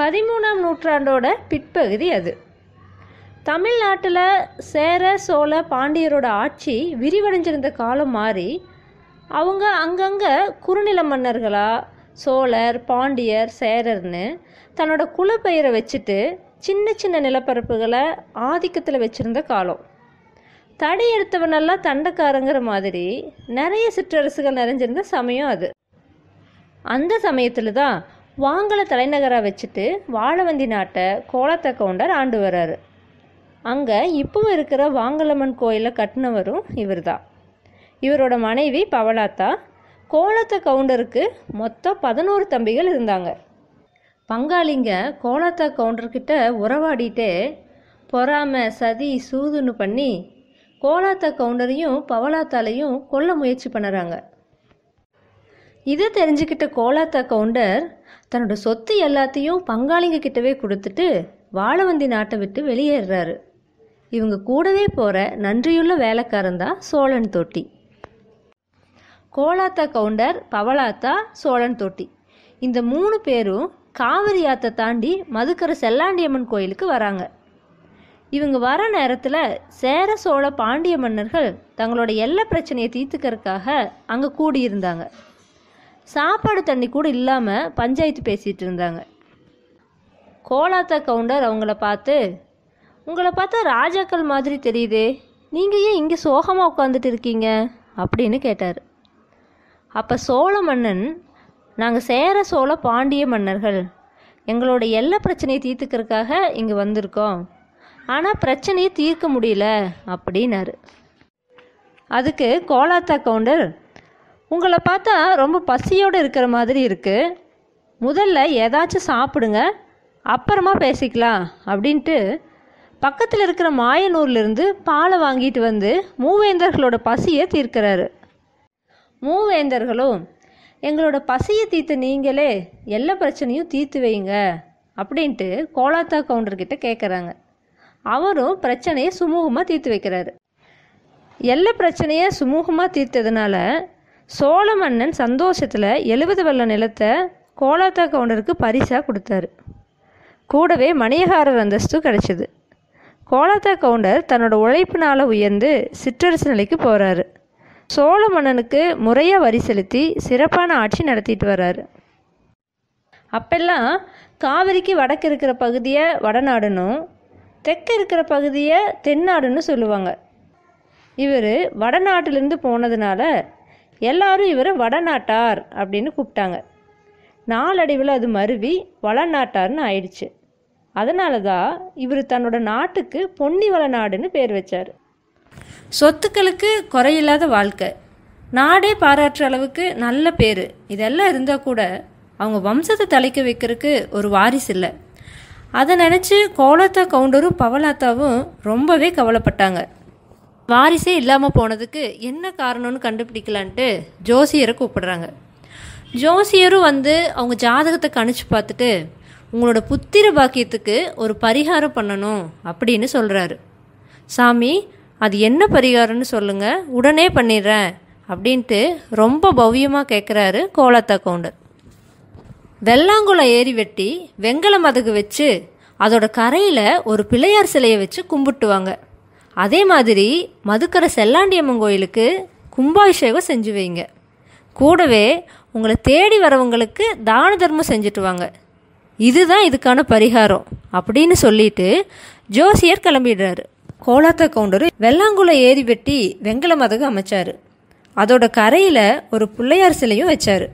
பதிமூணாம் நூற்றாண்டோட பிற்பகுதி அது தமிழ்நாட்டில் சேர சோழ பாண்டியரோட ஆட்சி விரிவடைஞ்சிருந்த காலம் மாறி அவங்க அங்கங்கே குறுநில மன்னர்களாக சோழர் பாண்டியர் சேரர்னு தன்னோட குலப்பெயரை வச்சுட்டு சின்ன சின்ன நிலப்பரப்புகளை ஆதிக்கத்தில் வச்சுருந்த காலம் தடி எடுத்தவனெல்லாம் தண்டக்காரங்கிற மாதிரி நிறைய சிற்றரசுகள் நிறைஞ்சிருந்த சமயம் அது அந்த சமயத்தில் தான் வாங்கல தலைநகராக வச்சுட்டு வாழவந்தி நாட்டை கோலத்தை கவுண்டர் ஆண்டு வர்றாரு அங்கே இப்பவும் இருக்கிற வாங்கலம்மன் கோயிலை கட்டினவரும் இவர் தான் இவரோட மனைவி பவளாத்தா கோலத்தை கவுண்டருக்கு மொத்தம் பதினோரு தம்பிகள் இருந்தாங்க பங்காளிங்க கோலத்தை கவுண்டர்கிட்ட உறவாடிட்டே பொறாமை சதி சூதுன்னு பண்ணி கோலாத்த கவுண்டரையும் பவளாத்தாலையும் கொல்ல முயற்சி பண்ணுறாங்க இதை தெரிஞ்சுக்கிட்ட கோலாத்த கவுண்டர் தன்னோட சொத்து எல்லாத்தையும் பங்காளிங்க கிட்டவே கொடுத்துட்டு வாழவந்தி நாட்டை விட்டு வெளியேறுறாரு இவங்க கூடவே போகிற நன்றியுள்ள வேலைக்காரன் தான் சோழன் தொட்டி கோலாத்தா கவுண்டர் பவளாத்தா சோழன் தொட்டி இந்த மூணு பேரும் காவிரி ஆத்தை தாண்டி மதுக்கரை செல்லாண்டியம்மன் கோயிலுக்கு வராங்க இவங்க வர நேரத்தில் சேர சோழ பாண்டிய மன்னர்கள் தங்களோட எல்லா பிரச்சனையை தீர்த்துக்கிறதுக்காக அங்கே கூடியிருந்தாங்க சாப்பாடு தண்ணி கூட இல்லாமல் பஞ்சாயத்து பேசிகிட்டு இருந்தாங்க கோலாத்தா கவுண்டர் அவங்கள பார்த்து உங்களை பார்த்தா ராஜாக்கள் மாதிரி தெரியுதே நீங்கள் ஏன் இங்கே சோகமாக உட்காந்துட்டு இருக்கீங்க அப்படின்னு கேட்டார் அப்போ சோழ மன்னன் நாங்கள் சேர சோழ பாண்டிய மன்னர்கள் எங்களோட எல்லா பிரச்சனையை தீர்த்துக்கிறதுக்காக இங்கே வந்திருக்கோம் ஆனால் பிரச்சனையை தீர்க்க முடியல அப்படின்னாரு அதுக்கு கோலாத்தா கவுண்டர் உங்களை பார்த்தா ரொம்ப பசியோடு இருக்கிற மாதிரி இருக்குது முதல்ல ஏதாச்சும் சாப்பிடுங்க அப்புறமா பேசிக்கலாம் அப்படின்ட்டு பக்கத்தில் இருக்கிற மாயனூர்லேருந்து பாலை வாங்கிட்டு வந்து மூவேந்தர்களோட பசியை தீர்க்கிறாரு மூவேந்தர்களும் எங்களோட பசியை தீர்த்த நீங்களே எல்லா பிரச்சனையும் தீர்த்து வைங்க அப்படின்ட்டு கோலாத்தா கவுண்டர்கிட்ட கேட்குறாங்க அவரும் பிரச்சனையை சுமூகமாக தீர்த்து வைக்கிறாரு எல்லா பிரச்சனையை சுமூகமாக தீர்த்ததுனால சோழ மன்னன் சந்தோஷத்தில் எழுபது வல்ல நிலத்தை கோலாத்தா கவுண்டருக்கு பரிசாக கொடுத்தாரு கூடவே மணியகாரர் அந்தஸ்து கிடைச்சிது கோலாத்தா கவுண்டர் தன்னோட உழைப்பினால் உயர்ந்து சிற்றரசு நிலைக்கு போகிறாரு சோழ மன்னனுக்கு முறையாக வரி செலுத்தி சிறப்பான ஆட்சி நடத்திட்டு வர்றாரு அப்பெல்லாம் காவிரிக்கு வடக்கு இருக்கிற பகுதியை வடநாடுனும் தெற்கு இருக்கிற பகுதியை தென்னாடுன்னு சொல்லுவாங்க இவர் வடநாட்டிலேருந்து போனதுனால எல்லாரும் இவரை வடநாட்டார் அப்படின்னு கூப்பிட்டாங்க நாளடைவில் அது மருவி வளநாட்டார்னு ஆயிடுச்சு அதனால தான் இவர் தன்னோட நாட்டுக்கு பொன்னி நாடுன்னு பேர் வச்சார் சொத்துக்களுக்கு குறையில்லாத வாழ்க்கை நாடே பாராட்டுற அளவுக்கு நல்ல பேர் இதெல்லாம் இருந்தால் கூட அவங்க வம்சத்தை தலைக்க வைக்கிறதுக்கு ஒரு வாரிசு இல்லை அதை நினச்சி கோலத்தா கவுண்டரும் பவலாத்தாவும் ரொம்பவே கவலைப்பட்டாங்க வாரிசே இல்லாமல் போனதுக்கு என்ன காரணம்னு கண்டுபிடிக்கலான்ட்டு ஜோசியரை கூப்பிடுறாங்க ஜோசியரும் வந்து அவங்க ஜாதகத்தை கணிச்சு பார்த்துட்டு உங்களோட புத்திர பாக்கியத்துக்கு ஒரு பரிகாரம் பண்ணணும் அப்படின்னு சொல்கிறாரு சாமி அது என்ன பரிகாரம்னு சொல்லுங்கள் உடனே பண்ணிடுறேன் அப்படின்ட்டு ரொம்ப பவ்யமாக கேட்குறாரு கோலத்தா கவுண்டர் வெள்ளாங்குளம் ஏறி வெட்டி வெங்கல மதகு வச்சு அதோட கரையில் ஒரு பிள்ளையார் சிலையை வச்சு கும்பிட்டுவாங்க அதே மாதிரி மதுக்கரை செல்லாண்டியம்மன் கோயிலுக்கு கும்பாபிஷேகம் செஞ்சு வைங்க கூடவே உங்களை தேடி வரவங்களுக்கு தான தர்மம் செஞ்சுட்டு வாங்க இதுதான் இதுக்கான பரிகாரம் அப்படின்னு சொல்லிட்டு ஜோசியர் கிளம்பிடுறாரு கோலாத்த கவுண்டர் வெள்ளாங்குள ஏறி வெட்டி வெங்கல மதகு அமைச்சார் அதோட கரையில் ஒரு பிள்ளையார் சிலையும் வச்சார்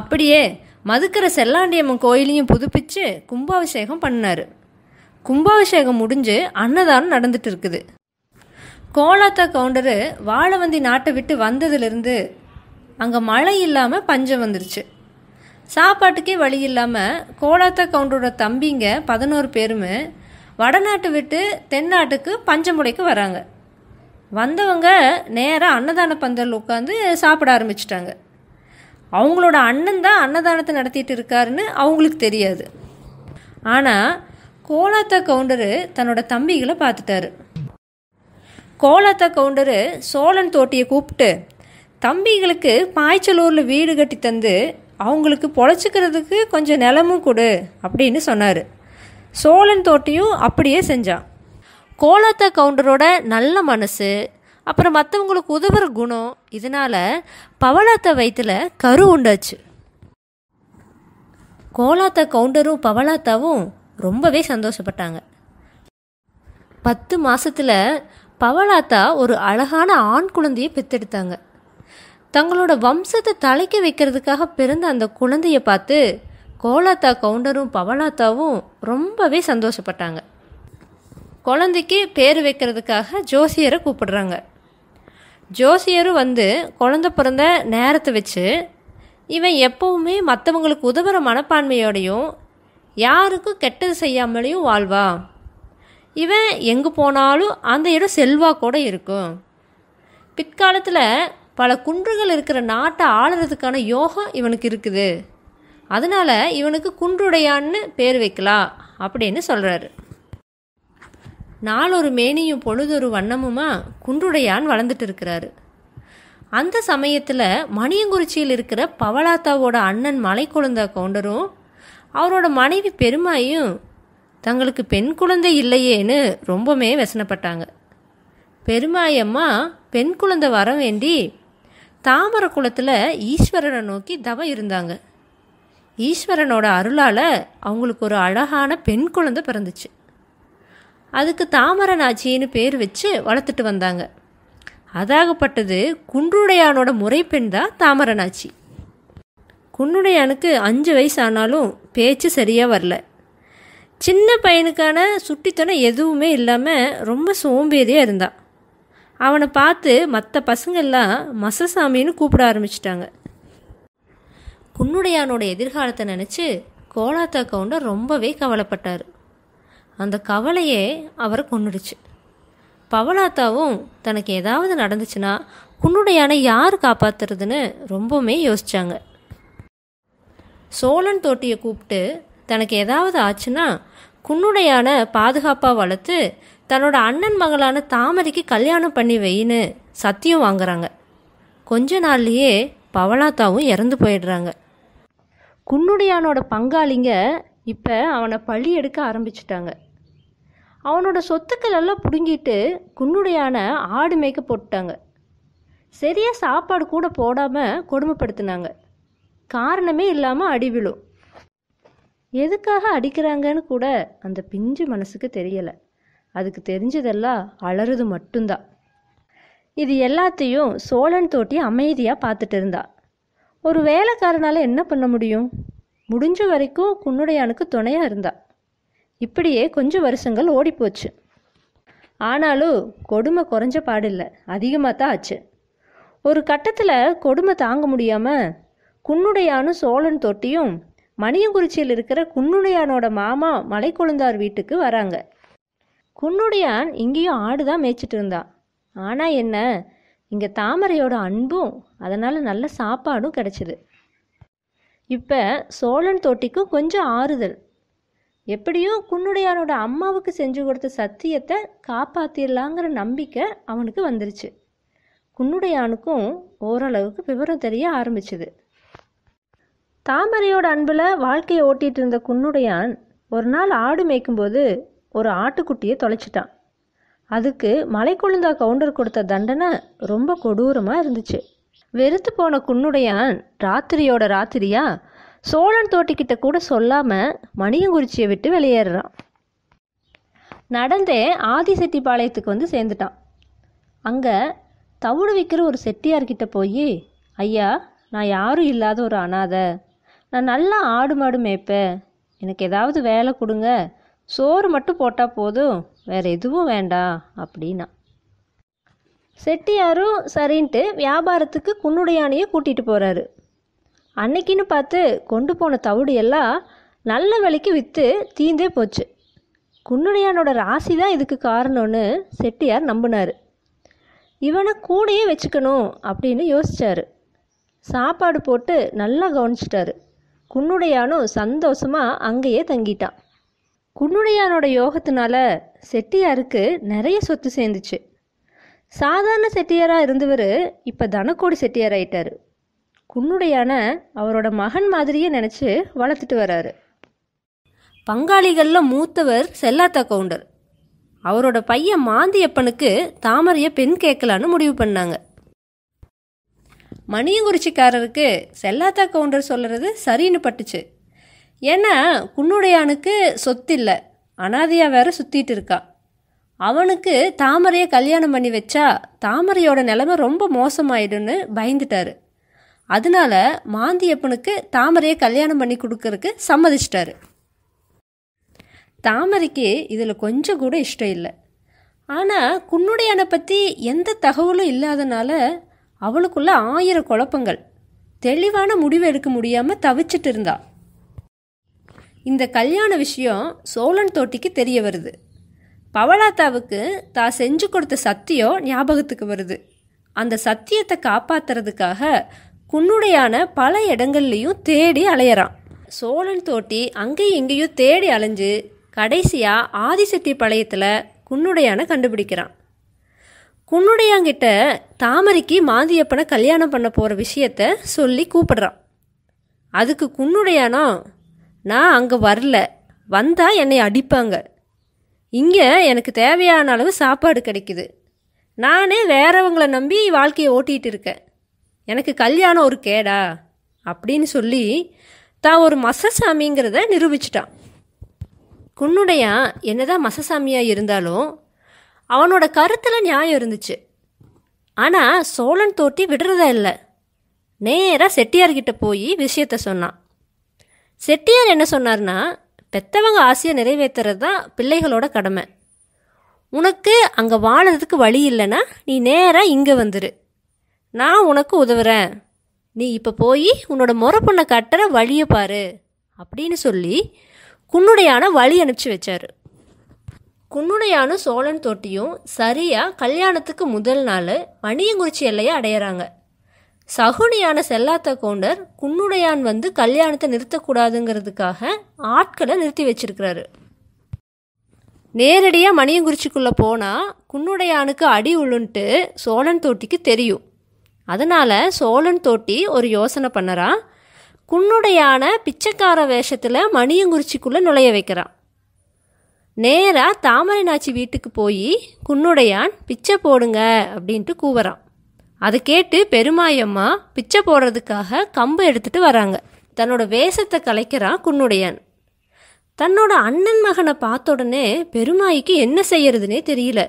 அப்படியே மதுக்கரை செல்லாண்டியம்மன் கோயிலையும் புதுப்பித்து கும்பாபிஷேகம் பண்ணார் கும்பாபிஷேகம் முடிஞ்சு அன்னதானம் நடந்துட்டு இருக்குது கோலாத்தா கவுண்டரு வாழவந்தி நாட்டை விட்டு வந்ததுலேருந்து அங்கே மழை இல்லாமல் பஞ்சம் வந்துருச்சு சாப்பாட்டுக்கே வழி இல்லாமல் கோலாத்தா கவுண்டரோட தம்பிங்க பதினோரு பேருமே வடநாட்டு விட்டு தென்னாட்டுக்கு பஞ்சமுடைக்கு வராங்க வந்தவங்க நேராக அன்னதான பந்தல் உட்காந்து சாப்பிட ஆரம்பிச்சிட்டாங்க அவங்களோட அண்ணன் தான் அன்னதானத்தை நடத்திட்டு இருக்காருன்னு அவங்களுக்கு தெரியாது ஆனால் கோலாத்தா கவுண்டரு தன்னோட தம்பிகளை பார்த்துட்டாரு கோலாத்தா கவுண்டரு சோழன் தோட்டியை கூப்பிட்டு தம்பிகளுக்கு பாய்ச்சலூரில் வீடு கட்டி தந்து அவங்களுக்கு பொழைச்சிக்கிறதுக்கு கொஞ்சம் நிலமும் கொடு அப்படின்னு சொன்னார் சோழன் தோட்டியும் அப்படியே செஞ்சான் கோலாத்தா கவுண்டரோட நல்ல மனசு அப்புறம் மற்றவங்களுக்கு உதவுற குணம் இதனால் பவளாத்தா வயிற்றில் கரு உண்டாச்சு கோலாத்தா கவுண்டரும் பவளாத்தாவும் ரொம்பவே சந்தோஷப்பட்டாங்க பத்து மாதத்தில் பவளாத்தா ஒரு அழகான ஆண் குழந்தையை பெத்தெடுத்தாங்க தங்களோட வம்சத்தை தலைக்க வைக்கிறதுக்காக பிறந்த அந்த குழந்தையை பார்த்து கோலாத்தா கவுண்டரும் பவளாத்தாவும் ரொம்பவே சந்தோஷப்பட்டாங்க குழந்தைக்கு பேர் வைக்கிறதுக்காக ஜோசியரை கூப்பிடுறாங்க ஜோசியரும் வந்து குழந்த பிறந்த நேரத்தை வச்சு இவன் எப்பவுமே மற்றவங்களுக்கு உதவுற மனப்பான்மையோடையும் யாருக்கும் கெட்டது செய்யாமலேயும் வாழ்வா இவன் எங்கே போனாலும் அந்த இடம் செல்வா கூட இருக்கும் பிற்காலத்தில் பல குன்றுகள் இருக்கிற நாட்டை ஆளுறதுக்கான யோகம் இவனுக்கு இருக்குது அதனால் இவனுக்கு குன்றுடையான்னு பேர் வைக்கலாம் அப்படின்னு சொல்கிறாரு நாலொரு மேனியும் பொழுதொரு வண்ணமுமா குன்றுடையான் வளர்ந்துட்டு இருக்கிறாரு அந்த சமயத்தில் மணியங்குறிச்சியில் இருக்கிற பவளாத்தாவோட அண்ணன் மலைக்குழந்த கவுண்டரும் அவரோட மனைவி பெருமாயும் தங்களுக்கு பெண் குழந்தை இல்லையேன்னு ரொம்பவுமே வசனப்பட்டாங்க பெருமாயம்மா பெண் குழந்தை வர வேண்டி தாமர குளத்தில் ஈஸ்வரனை நோக்கி தவம் இருந்தாங்க ஈஸ்வரனோட அருளால் அவங்களுக்கு ஒரு அழகான பெண் குழந்தை பிறந்துச்சு அதுக்கு தாமரநாச்சின்னு பேர் வச்சு வளர்த்துட்டு வந்தாங்க அதாகப்பட்டது குன்றுடையானோட முறைப்பெண் தான் தாமரநாச்சி குன்னுடையானுக்கு அஞ்சு வயசு ஆனாலும் பேச்சு சரியாக வரல சின்ன பையனுக்கான சுட்டித்தனம் எதுவுமே இல்லாமல் ரொம்ப சோம்பேறியாக இருந்தான் அவனை பார்த்து மற்ற பசங்கள்லாம் மசசாமின்னு கூப்பிட ஆரம்பிச்சிட்டாங்க குன்னுடையானோட எதிர்காலத்தை நினச்சி கோலாத்தா கவுண்டர் ரொம்பவே கவலைப்பட்டார் அந்த கவலையே அவரை கொண்டுடுச்சு பவலாத்தாவும் தனக்கு ஏதாவது நடந்துச்சுன்னா குன்னுடையான யார் காப்பாத்துறதுன்னு ரொம்பவுமே யோசித்தாங்க சோழன் தோட்டிய கூப்பிட்டு தனக்கு ஏதாவது ஆச்சுன்னா குன்னுடையான பாதுகாப்பாக வளர்த்து தன்னோட அண்ணன் மகளான தாமரைக்கு கல்யாணம் பண்ணி வெயின்னு சத்தியம் வாங்குறாங்க கொஞ்ச நாள்லேயே பவளாத்தாவும் இறந்து போயிடுறாங்க குன்னுடையானோட பங்காளிங்க இப்போ அவனை பழி எடுக்க ஆரம்பிச்சிட்டாங்க அவனோட சொத்துக்கள் எல்லாம் பிடுங்கிட்டு குன்னுடையான ஆடு மேய்க்க போட்டுட்டாங்க சரியாக சாப்பாடு கூட போடாமல் கொடுமைப்படுத்தினாங்க காரணமே இல்லாமல் அடி விழும் எதுக்காக அடிக்கிறாங்கன்னு கூட அந்த பிஞ்சு மனசுக்கு தெரியலை அதுக்கு தெரிஞ்சதெல்லாம் அலறுது மட்டும்தான் இது எல்லாத்தையும் சோழன் தோட்டி அமைதியாக பார்த்துட்டு இருந்தா ஒரு வேலைக்காரனால் என்ன பண்ண முடியும் முடிஞ்ச வரைக்கும் குன்னுடையானுக்கு துணையாக இருந்தா இப்படியே கொஞ்சம் வருஷங்கள் ஓடிப்போச்சு ஆனாலும் கொடுமை குறைஞ்ச பாடில்லை அதிகமாக தான் ஆச்சு ஒரு கட்டத்தில் கொடுமை தாங்க முடியாமல் குன்னுடையானு சோழன் தொட்டியும் மணியங்குறிச்சியில் இருக்கிற குன்னுடையானோட மாமா கொழுந்தார் வீட்டுக்கு வராங்க குன்னுடையான் இங்கேயும் ஆடு தான் மேய்ச்சிட்டு இருந்தான் ஆனால் என்ன இங்கே தாமரையோட அன்பும் அதனால் நல்ல சாப்பாடும் கிடச்சிது இப்போ சோழன் தொட்டிக்கும் கொஞ்சம் ஆறுதல் எப்படியும் குன்னுடையானோட அம்மாவுக்கு செஞ்சு கொடுத்த சத்தியத்தை காப்பாத்திடலாங்கிற நம்பிக்கை அவனுக்கு வந்துருச்சு குன்னுடையானுக்கும் ஓரளவுக்கு விவரம் தெரிய ஆரம்பிச்சுது தாமரையோட அன்பில் வாழ்க்கையை ஓட்டிகிட்டு இருந்த குன்னுடையான் ஒரு நாள் ஆடு மேய்க்கும்போது ஒரு ஆட்டுக்குட்டியை தொலைச்சிட்டான் அதுக்கு மலை கொழுந்தா கவுண்டர் கொடுத்த தண்டனை ரொம்ப கொடூரமாக இருந்துச்சு வெறுத்து போன குன்னுடையான் ராத்திரியோட ராத்திரியா சோழன் தோட்டிக்கிட்ட கூட சொல்லாமல் மணியங்குறிச்சியை விட்டு வெளியேறான் நடந்தே ஆதி செட்டிப்பாளையத்துக்கு வந்து சேர்ந்துட்டான் அங்கே தவிடு விற்கிற ஒரு செட்டியார்கிட்ட போய் ஐயா நான் யாரும் இல்லாத ஒரு அனாதை நான் நல்லா ஆடு மாடு மேய்ப்பேன் எனக்கு ஏதாவது வேலை கொடுங்க சோறு மட்டும் போட்டால் போதும் வேறு எதுவும் வேண்டாம் அப்படின்னா செட்டியாரும் சரின்ட்டு வியாபாரத்துக்கு குன்னுடையானையை கூட்டிகிட்டு போகிறாரு அன்னைக்குன்னு பார்த்து கொண்டு போன தவிடு எல்லாம் நல்ல விலைக்கு விற்று தீந்தே போச்சு குன்னுடையானோட ராசி தான் இதுக்கு காரணம்னு செட்டியார் நம்பினார் இவனை கூடையே வச்சுக்கணும் அப்படின்னு யோசித்தார் சாப்பாடு போட்டு நல்லா கவனிச்சிட்டாரு குன்னுடையானும் சந்தோஷமாக அங்கேயே தங்கிட்டான் குன்னுடையானோட யோகத்தினால செட்டியாருக்கு நிறைய சொத்து சேர்ந்துச்சு சாதாரண செட்டியாராக இருந்தவர் இப்போ தனக்கோடி செட்டியார் ஆயிட்டார் குன்னுடையான அவரோட மகன் மாதிரியே நினச்சி வளர்த்துட்டு வராரு பங்காளிகளில் மூத்தவர் செல்லாத்தா கவுண்டர் அவரோட பையன் மாந்தியப்பனுக்கு தாமரையை பெண் கேட்கலான்னு முடிவு பண்ணாங்க மணியங்குறிச்சிக்காரருக்கு செல்லாத்தா கவுண்டர் சொல்கிறது சரின்னு பட்டுச்சு ஏன்னா குன்னுடையானுக்கு சொத்து இல்லை அனாதையாக வேற சுற்றிட்டு இருக்கான் அவனுக்கு தாமரையை கல்யாணம் பண்ணி வச்சா தாமரையோட நிலைமை ரொம்ப மோசமாயிடுன்னு பயந்துட்டாரு அதனால மாந்தியப்பனுக்கு தாமரையை கல்யாணம் பண்ணி கொடுக்கறக்கு சம்மதிச்சிட்டாரு தாமரைக்கு இதில் கொஞ்சம் கூட இஷ்டம் இல்லை ஆனால் குன்னுடையான பற்றி எந்த தகவலும் இல்லாதனால அவளுக்குள்ள ஆயிரம் குழப்பங்கள் தெளிவான முடிவு எடுக்க முடியாமல் தவிச்சிட்டு இருந்தா இந்த கல்யாண விஷயம் சோழன் தோட்டிக்கு தெரிய வருது பவளாத்தாவுக்கு தான் செஞ்சு கொடுத்த சத்தியம் ஞாபகத்துக்கு வருது அந்த சத்தியத்தை காப்பாத்துறதுக்காக குன்னுடையான பல இடங்கள்லையும் தேடி அலையறான் சோழன் தோட்டி அங்கேயும் இங்கேயும் தேடி அலைஞ்சு கடைசியாக ஆதிசக்தி பழையத்தில் குன்னுடையான கண்டுபிடிக்கிறான் குன்னுடையாங்கிட்ட தாமரைக்கு மாந்தியப்பனை கல்யாணம் பண்ண போகிற விஷயத்த சொல்லி கூப்பிடுறான் அதுக்கு குன்னுடையானா நான் அங்கே வரல வந்தால் என்னை அடிப்பாங்க இங்கே எனக்கு தேவையான அளவு சாப்பாடு கிடைக்குது நானே வேறவங்களை நம்பி வாழ்க்கையை ஓட்டிகிட்டு இருக்கேன் எனக்கு கல்யாணம் ஒரு கேடா அப்படின்னு சொல்லி தான் ஒரு மசசாமிங்கிறத நிரூபிச்சிட்டான் குன்னுடையான் என்னதான் மசசாமியாக இருந்தாலும் அவனோட கருத்தில் நியாயம் இருந்துச்சு ஆனால் சோழன் தோட்டி விடுறதா இல்லை நேராக செட்டியார்கிட்ட போய் விஷயத்த சொன்னான் செட்டியார் என்ன சொன்னார்னா பெத்தவங்க ஆசையை நிறைவேற்றுறது தான் பிள்ளைகளோட கடமை உனக்கு அங்கே வாழறதுக்கு வழி இல்லைன்னா நீ நேராக இங்கே வந்துரு நான் உனக்கு உதவுறேன் நீ இப்போ போய் உன்னோட முறை பொண்ணை கட்டுற வழியை பாரு அப்படின்னு சொல்லி குன்னுடையான வழி அனுப்பிச்சி வச்சாரு குன்னுடையான சோழன் தொட்டியும் சரியாக கல்யாணத்துக்கு முதல் நாள் மணியங்குறிச்சி எல்லையை அடையிறாங்க சகுனியான செல்லாத்த கோண்டர் குன்னுடையான் வந்து கல்யாணத்தை நிறுத்தக்கூடாதுங்கிறதுக்காக ஆட்களை நிறுத்தி வச்சிருக்கிறாரு நேரடியாக மணியங்குறிச்சிக்குள்ளே போனால் குன்னுடையானுக்கு அடி உளுன்ட்டு சோழன் தோட்டிக்கு தெரியும் அதனால் சோழன் தோட்டி ஒரு யோசனை பண்ணுறான் குன்னுடையான பிச்சைக்கார வேஷத்தில் மணியங்குறிச்சிக்குள்ளே நுழைய வைக்கிறான் நேராக தாமரை நாச்சி வீட்டுக்கு போய் குன்னுடையான் பிச்சை போடுங்க அப்படின்ட்டு கூவறான் அதை கேட்டு பெருமாயம்மா பிச்சை போடுறதுக்காக கம்பு எடுத்துகிட்டு வராங்க தன்னோட வேஷத்தை கலைக்கிறான் குன்னுடையான் தன்னோட அண்ணன் மகனை பார்த்த உடனே பெருமாய்க்கு என்ன செய்யறதுனே தெரியல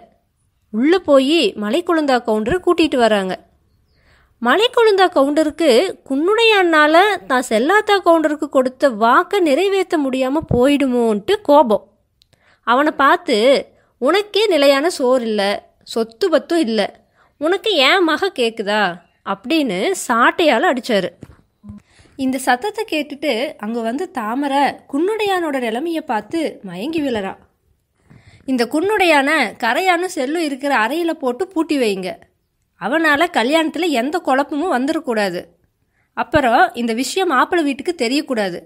உள்ளே போய் மலைக்குழுந்தா கவுண்டரை கூட்டிகிட்டு வராங்க மலைக்குழுந்தா கவுண்டருக்கு குன்னுடையானால் தான் செல்லாத்தா கவுண்டருக்கு கொடுத்த வாக்கை நிறைவேற்ற முடியாமல் போயிடுமோன்ட்டு கோபம் அவனை பார்த்து உனக்கே நிலையான சோறு இல்லை சொத்து பத்தும் இல்லை உனக்கு ஏன் மக கேட்குதா அப்படின்னு சாட்டையால் அடித்தார் இந்த சத்தத்தை கேட்டுட்டு அங்கே வந்து தாமரை குன்னுடையானோட நிலைமையை பார்த்து மயங்கி விழறா இந்த குன்னுடையான கரையானும் செல்லும் இருக்கிற அறையில் போட்டு பூட்டி வைங்க அவனால் கல்யாணத்தில் எந்த குழப்பமும் வந்துடக்கூடாது அப்புறம் இந்த விஷயம் மாப்பிள்ளை வீட்டுக்கு தெரியக்கூடாது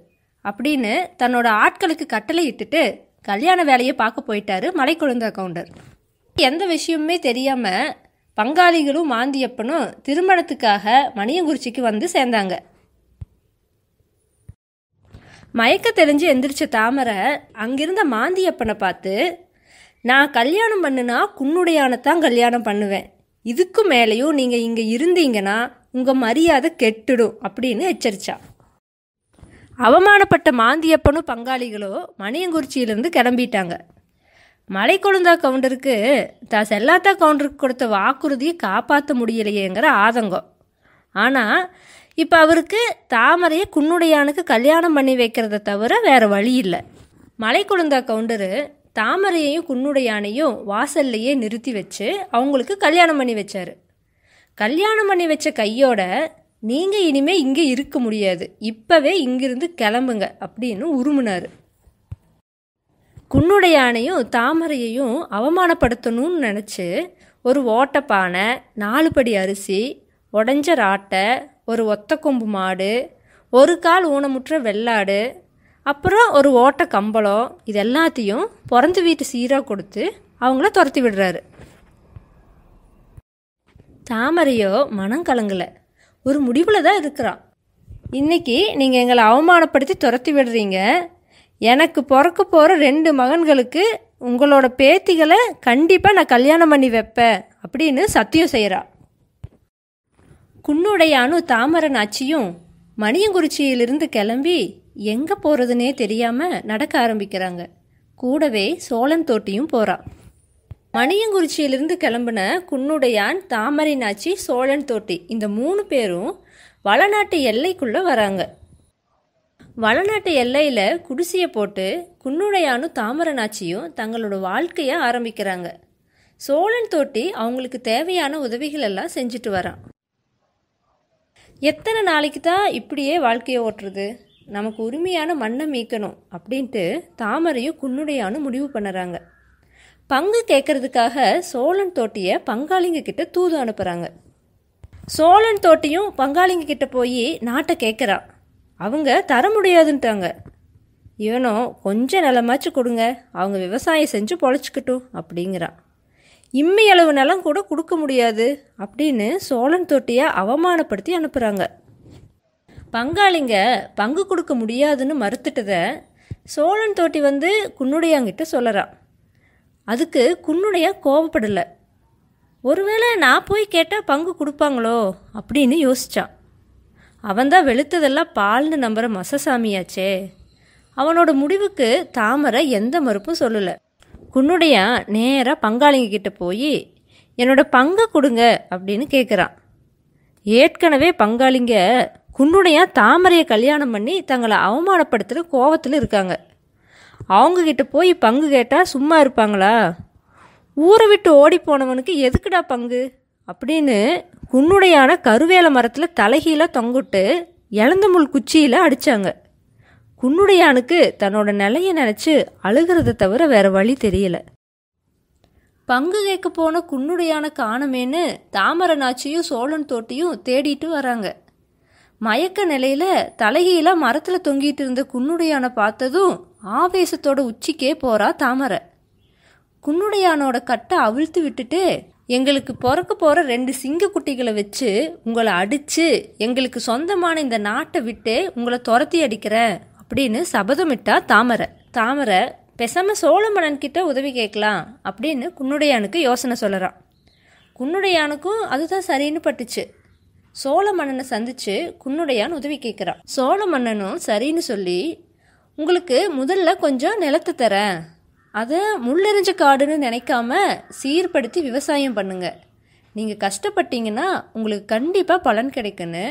அப்படின்னு தன்னோட ஆட்களுக்கு கட்டளை இட்டுட்டு கல்யாண வேலையை பார்க்க போயிட்டாரு மலைக்குழுந்த கவுண்டர் எந்த விஷயமுமே தெரியாமல் பங்காளிகளும் மாந்தியப்பனும் திருமணத்துக்காக மணியங்குறிச்சிக்கு வந்து சேர்ந்தாங்க மயக்க தெரிஞ்சு எந்திரிச்ச தாமரை அங்கிருந்த மாந்தியப்பனை பார்த்து நான் கல்யாணம் பண்ணுனா குன்னுடையானத்தான் கல்யாணம் பண்ணுவேன் இதுக்கு மேலேயும் நீங்கள் இங்கே இருந்தீங்கன்னா உங்கள் மரியாதை கெட்டுடும் அப்படின்னு எச்சரித்தா அவமானப்பட்ட மாந்தியப்பனும் பங்காளிகளோ மணியங்குறிச்சியிலேருந்து கிளம்பிட்டாங்க மலை கொழுந்தா கவுண்டருக்கு தா செல்லாத்தா கவுண்டருக்கு கொடுத்த வாக்குறுதியை காப்பாற்ற முடியலையேங்கிற ஆதங்கம் ஆனால் இப்போ அவருக்கு தாமரையை குன்னுடையானுக்கு கல்யாணம் பண்ணி வைக்கிறத தவிர வேறு வழி இல்லை மலை கொழுந்தா கவுண்டரு தாமரையையும் குன்னுடையானையும் வாசல்லையே நிறுத்தி வச்சு அவங்களுக்கு கல்யாணம் பண்ணி வச்சார் கல்யாணம் பண்ணி வச்ச கையோட நீங்கள் இனிமேல் இங்கே இருக்க முடியாது இப்போவே இங்கிருந்து கிளம்புங்க அப்படின்னு உருமுனார் குன்னுடைய யானையும் தாமரையையும் அவமானப்படுத்தணும்னு நினச்சி ஒரு ஓட்டப்பானை நாலு படி அரிசி உடஞ்ச ராட்டை ஒரு ஒத்த கொம்பு மாடு ஒரு கால் ஊனமுற்ற வெள்ளாடு அப்புறம் ஒரு ஓட்ட கம்பளம் இது எல்லாத்தையும் பிறந்து வீட்டு சீராக கொடுத்து அவங்கள துரத்தி விடுறாரு தாமரையோ மனம் கலங்கலை ஒரு முடிவில் தான் இருக்கிறான் இன்றைக்கி நீங்கள் எங்களை அவமானப்படுத்தி துரத்தி விடுறீங்க எனக்கு பிறக்க போகிற ரெண்டு மகன்களுக்கு உங்களோட பேத்திகளை கண்டிப்பாக நான் கல்யாணம் பண்ணி வைப்பேன் அப்படின்னு சத்தியம் செய்கிறா குன்னுடையானு தாமரன் ஆச்சியும் மணியங்குறிச்சியிலிருந்து கிளம்பி எங்கே போகிறதுனே தெரியாமல் நடக்க ஆரம்பிக்கிறாங்க கூடவே சோழன் தோட்டியும் போகிறான் மணியங்குறிச்சியிலிருந்து கிளம்பின குன்னுடையான் தாமரை நாச்சி சோழன் தோட்டி இந்த மூணு பேரும் வளநாட்டு எல்லைக்குள்ளே வராங்க வளநாட்டு எல்லையில் குடிசையை போட்டு குன்னுடையானும் தாமரநாச்சியும் தங்களோட வாழ்க்கையை ஆரம்பிக்கிறாங்க சோழன் தோட்டி அவங்களுக்கு தேவையான உதவிகள் எல்லாம் செஞ்சுட்டு வரான் எத்தனை நாளைக்கு தான் இப்படியே வாழ்க்கையை ஓட்டுறது நமக்கு உரிமையான மண்ணை மீக்கணும் அப்படின்ட்டு தாமரையும் குன்னுடையானும் முடிவு பண்ணுறாங்க பங்கு கேட்கறதுக்காக சோழன் தோட்டியை பங்காளிங்க கிட்ட தூது அனுப்புகிறாங்க சோழன் தோட்டியும் பங்காளிங்க கிட்ட போய் நாட்டை கேட்குறான் அவங்க தர முடியாதுன்ட்டாங்க இவனோ கொஞ்சம் நிலமாச்சு கொடுங்க அவங்க விவசாயம் செஞ்சு பொழைச்சிக்கிட்டும் அப்படிங்கிறான் இம்மையளவு நிலம் கூட கொடுக்க முடியாது அப்படின்னு சோழன் தொட்டியை அவமானப்படுத்தி அனுப்புகிறாங்க பங்காளிங்க பங்கு கொடுக்க முடியாதுன்னு மறுத்துட்டதை சோழன் தோட்டி வந்து குன்னுடையாங்கிட்ட சொல்லறான் அதுக்கு குன்னுடைய கோவப்படலை ஒருவேளை நான் போய் கேட்டால் பங்கு கொடுப்பாங்களோ அப்படின்னு யோசித்தான் அவன்தான் வெளுத்ததெல்லாம் பால்னு நம்புகிற மசசாமியாச்சே அவனோட முடிவுக்கு தாமரை எந்த மறுப்பும் சொல்லலை குன்னுடைய நேராக பங்காளிங்க கிட்டே போய் என்னோட பங்கை கொடுங்க அப்படின்னு கேட்குறான் ஏற்கனவே பங்காளிங்க குன்னுடைய தாமரையை கல்யாணம் பண்ணி தங்களை அவமானப்படுத்துகிற கோவத்தில் இருக்காங்க அவங்கக்கிட்ட போய் பங்கு கேட்டால் சும்மா இருப்பாங்களா ஊரை விட்டு ஓடி போனவனுக்கு எதுக்குடா பங்கு அப்படின்னு குன்னுடையான கருவேல மரத்தில் தலைகீழ தொங்குட்டு இழந்த முள் குச்சியில் அடித்தாங்க குன்னுடையானுக்கு தன்னோட நிலையை நினச்சி அழுகிறத தவிர வேற வழி தெரியல பங்கு கேட்க போன குன்னுடையான காணமேன்னு தாமரநாச்சியும் சோழன் தோட்டியும் தேடிட்டு வராங்க மயக்க நிலையில் தலைகீழாக மரத்தில் தொங்கிட்டு இருந்த குன்னுடையான பார்த்ததும் ஆவேசத்தோட உச்சிக்கே போறா தாமரை குன்னுடையானோட கட்டை அவிழ்த்து விட்டுட்டு எங்களுக்கு பிறக்க போகிற ரெண்டு சிங்க குட்டிகளை வச்சு உங்களை அடித்து எங்களுக்கு சொந்தமான இந்த நாட்டை விட்டு உங்களை துரத்தி அடிக்கிறேன் அப்படின்னு சபதமிட்டா தாமரை தாமரை பெசம கிட்ட உதவி கேட்கலாம் அப்படின்னு குன்னுடையானுக்கு யோசனை சொல்லறான் குன்னுடையானுக்கும் அதுதான் சரின்னு பட்டுச்சு சோழ மன்னனை சந்திச்சு குன்னுடையான் உதவி கேட்குறான் சோழ மன்னனும் சரின்னு சொல்லி உங்களுக்கு முதல்ல கொஞ்சம் நிலத்தை தரேன் அதை முள்ளெறிஞ்ச காடுன்னு நினைக்காம சீர்படுத்தி விவசாயம் பண்ணுங்கள் நீங்கள் கஷ்டப்பட்டீங்கன்னா உங்களுக்கு கண்டிப்பாக பலன் கிடைக்குன்னு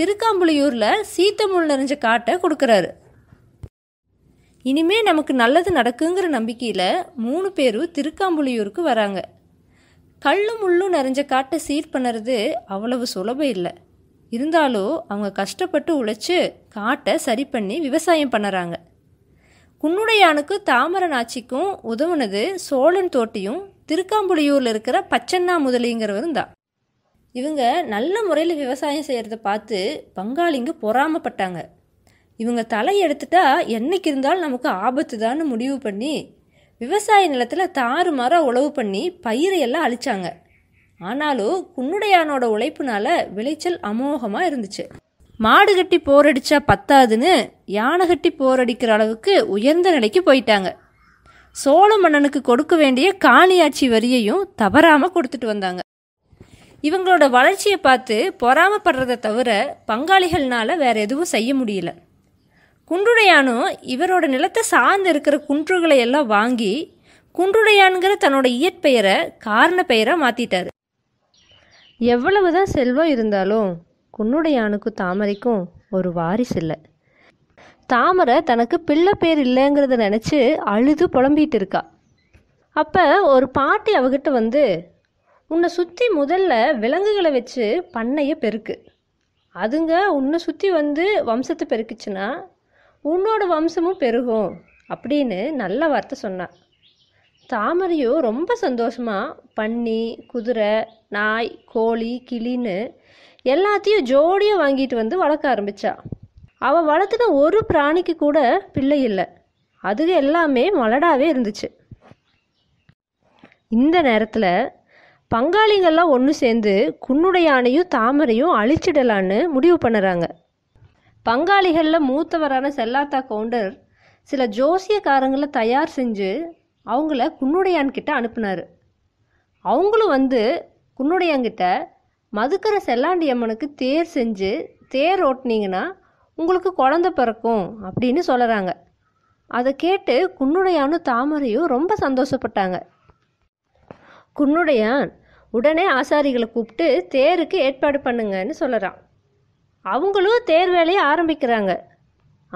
திருக்காம்புலியூரில் சீத்த முள் நிறைஞ்ச காட்டை கொடுக்குறாரு இனிமே நமக்கு நல்லது நடக்குங்கிற நம்பிக்கையில் மூணு பேரும் திருக்காம்புலியூருக்கு வராங்க கல்லும் முள்ளும் நிறைஞ்ச காட்டை சீர் பண்ணுறது அவ்வளவு சுலபம் இல்லை இருந்தாலும் அவங்க கஷ்டப்பட்டு உழைச்சி காட்டை சரி பண்ணி விவசாயம் பண்ணுறாங்க குன்னுடையானுக்கு தாமரநாச்சிக்கும் உதவுனது சோழன் தோட்டியும் திருக்காம்புலியூரில் இருக்கிற பச்சண்ணா முதலிங்கிறவரும் தான் இவங்க நல்ல முறையில் விவசாயம் செய்கிறத பார்த்து பங்காளிங்க பொறாமப்பட்டாங்க இவங்க தலை எடுத்துட்டா என்னைக்கு இருந்தாலும் நமக்கு ஆபத்து தான்னு முடிவு பண்ணி விவசாய நிலத்தில் தாறுமாறாக உழவு பண்ணி பயிரை எல்லாம் அழிச்சாங்க ஆனாலும் குன்னுடையானோட உழைப்புனால விளைச்சல் அமோகமாக இருந்துச்சு மாடு கட்டி போரடிச்சா பத்தாதுன்னு யானை கட்டி போரடிக்கிற அளவுக்கு உயர்ந்த நிலைக்கு போயிட்டாங்க சோழ மன்னனுக்கு கொடுக்க வேண்டிய காணியாட்சி வரியையும் தவறாமல் கொடுத்துட்டு வந்தாங்க இவங்களோட வளர்ச்சியை பார்த்து பொறாமப்படுறதை தவிர பங்காளிகள்னால வேற எதுவும் செய்ய முடியல குன்றுடையானும் இவரோட நிலத்தை சார்ந்து இருக்கிற குன்றுகளை எல்லாம் வாங்கி குன்றுடையான்கிற தன்னோட இயற்பெயரை காரண பெயராக மாற்றிட்டாரு எவ்வளவுதான் செல்வம் இருந்தாலும் குன்னுடையானுக்கு தாமரைக்கும் ஒரு வாரிசு இல்லை தாமரை தனக்கு பிள்ளை பேர் இல்லைங்கிறத நினச்சி அழுது புலம்பிகிட்டு இருக்கா அப்போ ஒரு பாட்டி அவகிட்ட வந்து உன்னை சுற்றி முதல்ல விலங்குகளை வச்சு பண்ணையை பெருக்கு அதுங்க உன்னை சுற்றி வந்து வம்சத்தை பெருக்குச்சுன்னா உன்னோட வம்சமும் பெருகும் அப்படின்னு நல்ல வார்த்தை சொன்னான் தாமரையும் ரொம்ப சந்தோஷமாக பன்னி குதிரை நாய் கோழி கிளின்னு எல்லாத்தையும் ஜோடியாக வாங்கிட்டு வந்து வளர்க்க ஆரம்பித்தா அவள் வளர்த்துன ஒரு பிராணிக்கு கூட பிள்ளை இல்லை அதுக எல்லாமே மலடாகவே இருந்துச்சு இந்த நேரத்தில் பங்காளிகள்லாம் ஒன்று சேர்ந்து குன்னுடைய தாமரையும் அழிச்சிடலான்னு முடிவு பண்ணுறாங்க பங்காளிகளில் மூத்தவரான செல்லாத்தா கவுண்டர் சில ஜோசியக்காரங்களை தயார் செஞ்சு அவங்கள குன்னுடையான்கிட்ட அனுப்புனார் அவங்களும் வந்து குன்னுடையான்கிட்ட மதுக்கரை செல்லாண்டியம்மனுக்கு தேர் செஞ்சு தேர் ஓட்டினீங்கன்னா உங்களுக்கு குழந்த பிறக்கும் அப்படின்னு சொல்கிறாங்க அதை கேட்டு குன்னுடையானும் தாமரையும் ரொம்ப சந்தோஷப்பட்டாங்க குன்னுடையான் உடனே ஆசாரிகளை கூப்பிட்டு தேருக்கு ஏற்பாடு பண்ணுங்கன்னு சொல்கிறான் அவங்களும் தேர் வேலையை ஆரம்பிக்கிறாங்க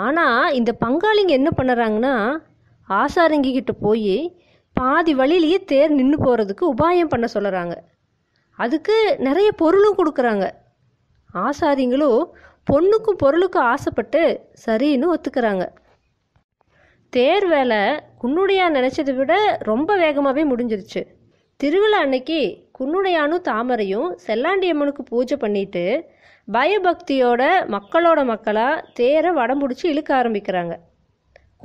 ஆனால் இந்த பங்காளிங்க என்ன பண்ணுறாங்கன்னா ஆசாரிங்கிட்ட போய் பாதி வழியிலேயே தேர் நின்று போகிறதுக்கு உபாயம் பண்ண சொல்கிறாங்க அதுக்கு நிறைய பொருளும் கொடுக்குறாங்க ஆசாரிங்களும் பொண்ணுக்கும் பொருளுக்கும் ஆசைப்பட்டு சரின்னு ஒத்துக்கிறாங்க தேர் வேலை குன்னுடையா நினச்சதை விட ரொம்ப வேகமாகவே முடிஞ்சிருச்சு திருவிழா அன்னைக்கு குன்னுடையானும் தாமரையும் செல்லாண்டியம்மனுக்கு பூஜை பண்ணிட்டு பயபக்தியோட மக்களோட மக்களாக தேரை பிடிச்சி இழுக்க ஆரம்பிக்கிறாங்க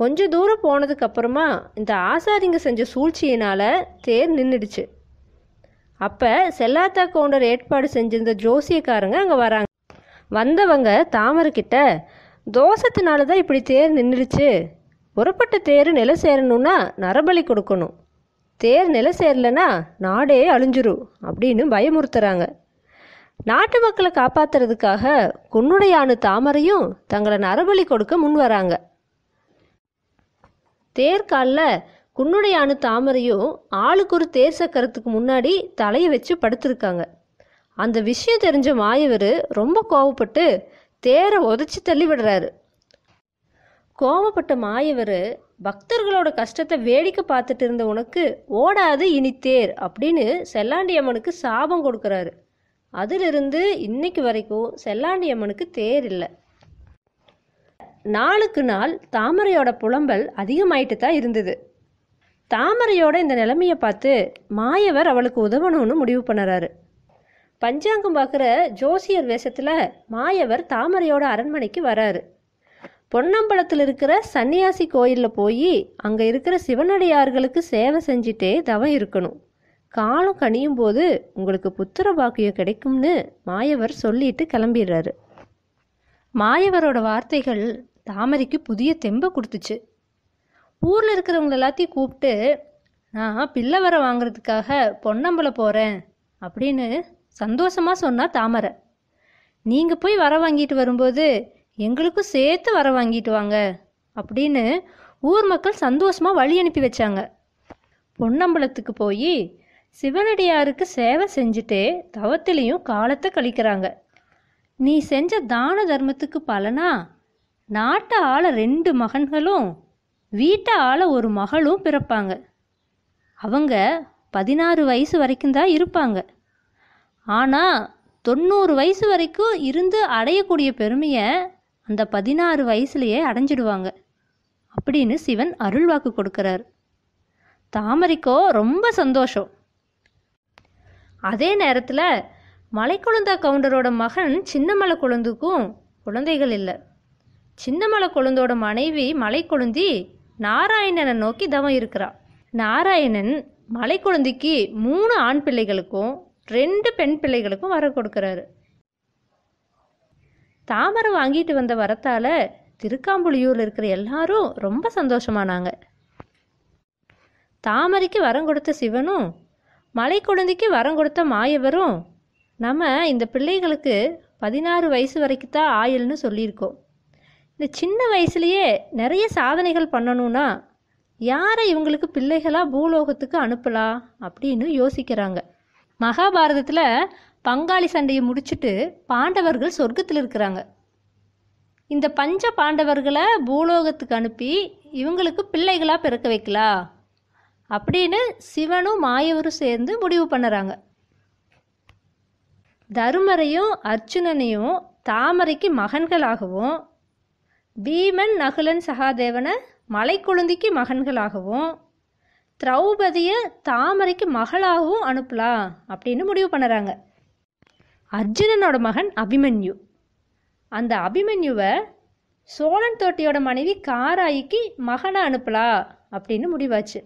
கொஞ்சம் தூரம் போனதுக்கப்புறமா இந்த ஆசாரிங்க செஞ்ச சூழ்ச்சியினால் தேர் நின்றுடுச்சு அப்போ செல்லாத்தா கவுண்டர் ஏற்பாடு செஞ்சிருந்த ஜோசியக்காரங்க அங்கே வராங்க வந்தவங்க தாமரைக்கிட்ட தோஷத்தினால தான் இப்படி தேர் நின்றுடுச்சு புறப்பட்ட தேர் நிலை சேரணும்னா நரபலி கொடுக்கணும் தேர் நிலை சேரலன்னா நாடே அழிஞ்சிரும் அப்படின்னு பயமுறுத்துறாங்க நாட்டு மக்களை காப்பாத்துறதுக்காக குன்னுடையானு தாமரையும் தங்களை நரபலி கொடுக்க முன் வராங்க தேர்காலில் குன்னுடைய அணு தாமரையும் ஆளுக்கு ஒரு தேர் சக்கரத்துக்கு முன்னாடி தலையை வச்சு படுத்திருக்காங்க அந்த விஷயம் தெரிஞ்ச மாயவர் ரொம்ப கோவப்பட்டு தேரை உதச்சி தள்ளி விடுறாரு கோவப்பட்ட மாயவர் பக்தர்களோட கஷ்டத்தை வேடிக்கை பார்த்துட்டு இருந்த உனக்கு ஓடாது இனி தேர் அப்படின்னு செல்லாண்டி அம்மனுக்கு சாபம் கொடுக்குறாரு அதிலிருந்து இன்னைக்கு வரைக்கும் செல்லாண்டி அம்மனுக்கு தேர் இல்லை நாளுக்கு நாள் தாமரையோட புலம்பல் அதிகமாயிட்டு தான் இருந்தது தாமரையோட இந்த நிலைமையை பார்த்து மாயவர் அவளுக்கு உதவணும்னு முடிவு பண்ணுறாரு பஞ்சாங்கம் பார்க்குற ஜோசியர் வேஷத்தில் மாயவர் தாமரையோட அரண்மனைக்கு வராரு பொன்னம்பலத்தில் இருக்கிற சன்னியாசி கோயிலில் போய் அங்கே இருக்கிற சிவனடியார்களுக்கு சேவை செஞ்சிட்டே தவம் இருக்கணும் காலம் கனியும் போது உங்களுக்கு புத்திர பாக்கியம் கிடைக்கும்னு மாயவர் சொல்லிட்டு கிளம்பிடுறாரு மாயவரோட வார்த்தைகள் தாமரைக்கு புதிய தெம்பை கொடுத்துச்சு ஊரில் இருக்கிறவங்க எல்லாத்தையும் கூப்பிட்டு நான் பிள்ளை வர வாங்குறதுக்காக பொன்னம்பலை போகிறேன் அப்படின்னு சந்தோஷமாக சொன்னால் தாமரை நீங்கள் போய் வர வாங்கிட்டு வரும்போது எங்களுக்கும் சேர்த்து வர வாங்கிட்டு வாங்க அப்படின்னு ஊர் மக்கள் சந்தோஷமாக வழி அனுப்பி வச்சாங்க பொன்னம்பலத்துக்கு போய் சிவனடியாருக்கு சேவை செஞ்சுட்டு தவத்திலையும் காலத்தை கழிக்கிறாங்க நீ செஞ்ச தான தர்மத்துக்கு பலனா நாட்டை ஆள ரெண்டு மகன்களும் வீட்டை ஆள ஒரு மகளும் பிறப்பாங்க அவங்க பதினாறு வயசு வரைக்கும் தான் இருப்பாங்க ஆனால் தொண்ணூறு வயசு வரைக்கும் இருந்து அடையக்கூடிய பெருமையை அந்த பதினாறு வயசுலேயே அடைஞ்சிடுவாங்க அப்படின்னு சிவன் அருள்வாக்கு கொடுக்குறார் தாமரிக்கோ ரொம்ப சந்தோஷம் அதே நேரத்தில் மலைக்குழந்தா கவுண்டரோட மகன் சின்னமலை குழந்துக்கும் குழந்தைகள் இல்லை சின்னமலை குழந்தோட மனைவி மலைக்குழந்தி நாராயணனை நோக்கி தவம் இருக்கிறா நாராயணன் மலைக்குழந்தைக்கு மூணு ஆண் பிள்ளைகளுக்கும் ரெண்டு பெண் பிள்ளைகளுக்கும் வர கொடுக்குறாரு தாமரை வாங்கிட்டு வந்த வரத்தால் திருக்காம்புலியூரில் இருக்கிற எல்லாரும் ரொம்ப சந்தோஷமானாங்க தாமரைக்கு வரம் கொடுத்த சிவனும் மலை குழந்தைக்கு வரம் கொடுத்த மாயவரும் நம்ம இந்த பிள்ளைகளுக்கு பதினாறு வயசு வரைக்கும் தான் ஆயுள்னு சொல்லியிருக்கோம் இந்த சின்ன வயசுலேயே நிறைய சாதனைகள் பண்ணணும்னா யாரை இவங்களுக்கு பிள்ளைகளாக பூலோகத்துக்கு அனுப்பலாம் அப்படின்னு யோசிக்கிறாங்க மகாபாரதத்தில் பங்காளி சண்டையை முடிச்சுட்டு பாண்டவர்கள் சொர்க்கத்தில் இருக்கிறாங்க இந்த பஞ்ச பாண்டவர்களை பூலோகத்துக்கு அனுப்பி இவங்களுக்கு பிள்ளைகளாக பிறக்க வைக்கலாம் அப்படின்னு சிவனும் மாயவரும் சேர்ந்து முடிவு பண்ணுறாங்க தருமரையும் அர்ஜுனனையும் தாமரைக்கு மகன்களாகவும் பீமன் நகுலன் சகாதேவனை மலைக்குழந்தைக்கு மகன்களாகவும் திரௌபதியை தாமரைக்கு மகளாகவும் அனுப்பலாம் அப்படின்னு முடிவு பண்ணுறாங்க அர்ஜுனனோட மகன் அபிமன்யு அந்த அபிமன்யுவை சோழன் தோட்டியோட மனைவி காராயிக்கு மகனை அனுப்பலா அப்படின்னு முடிவாச்சு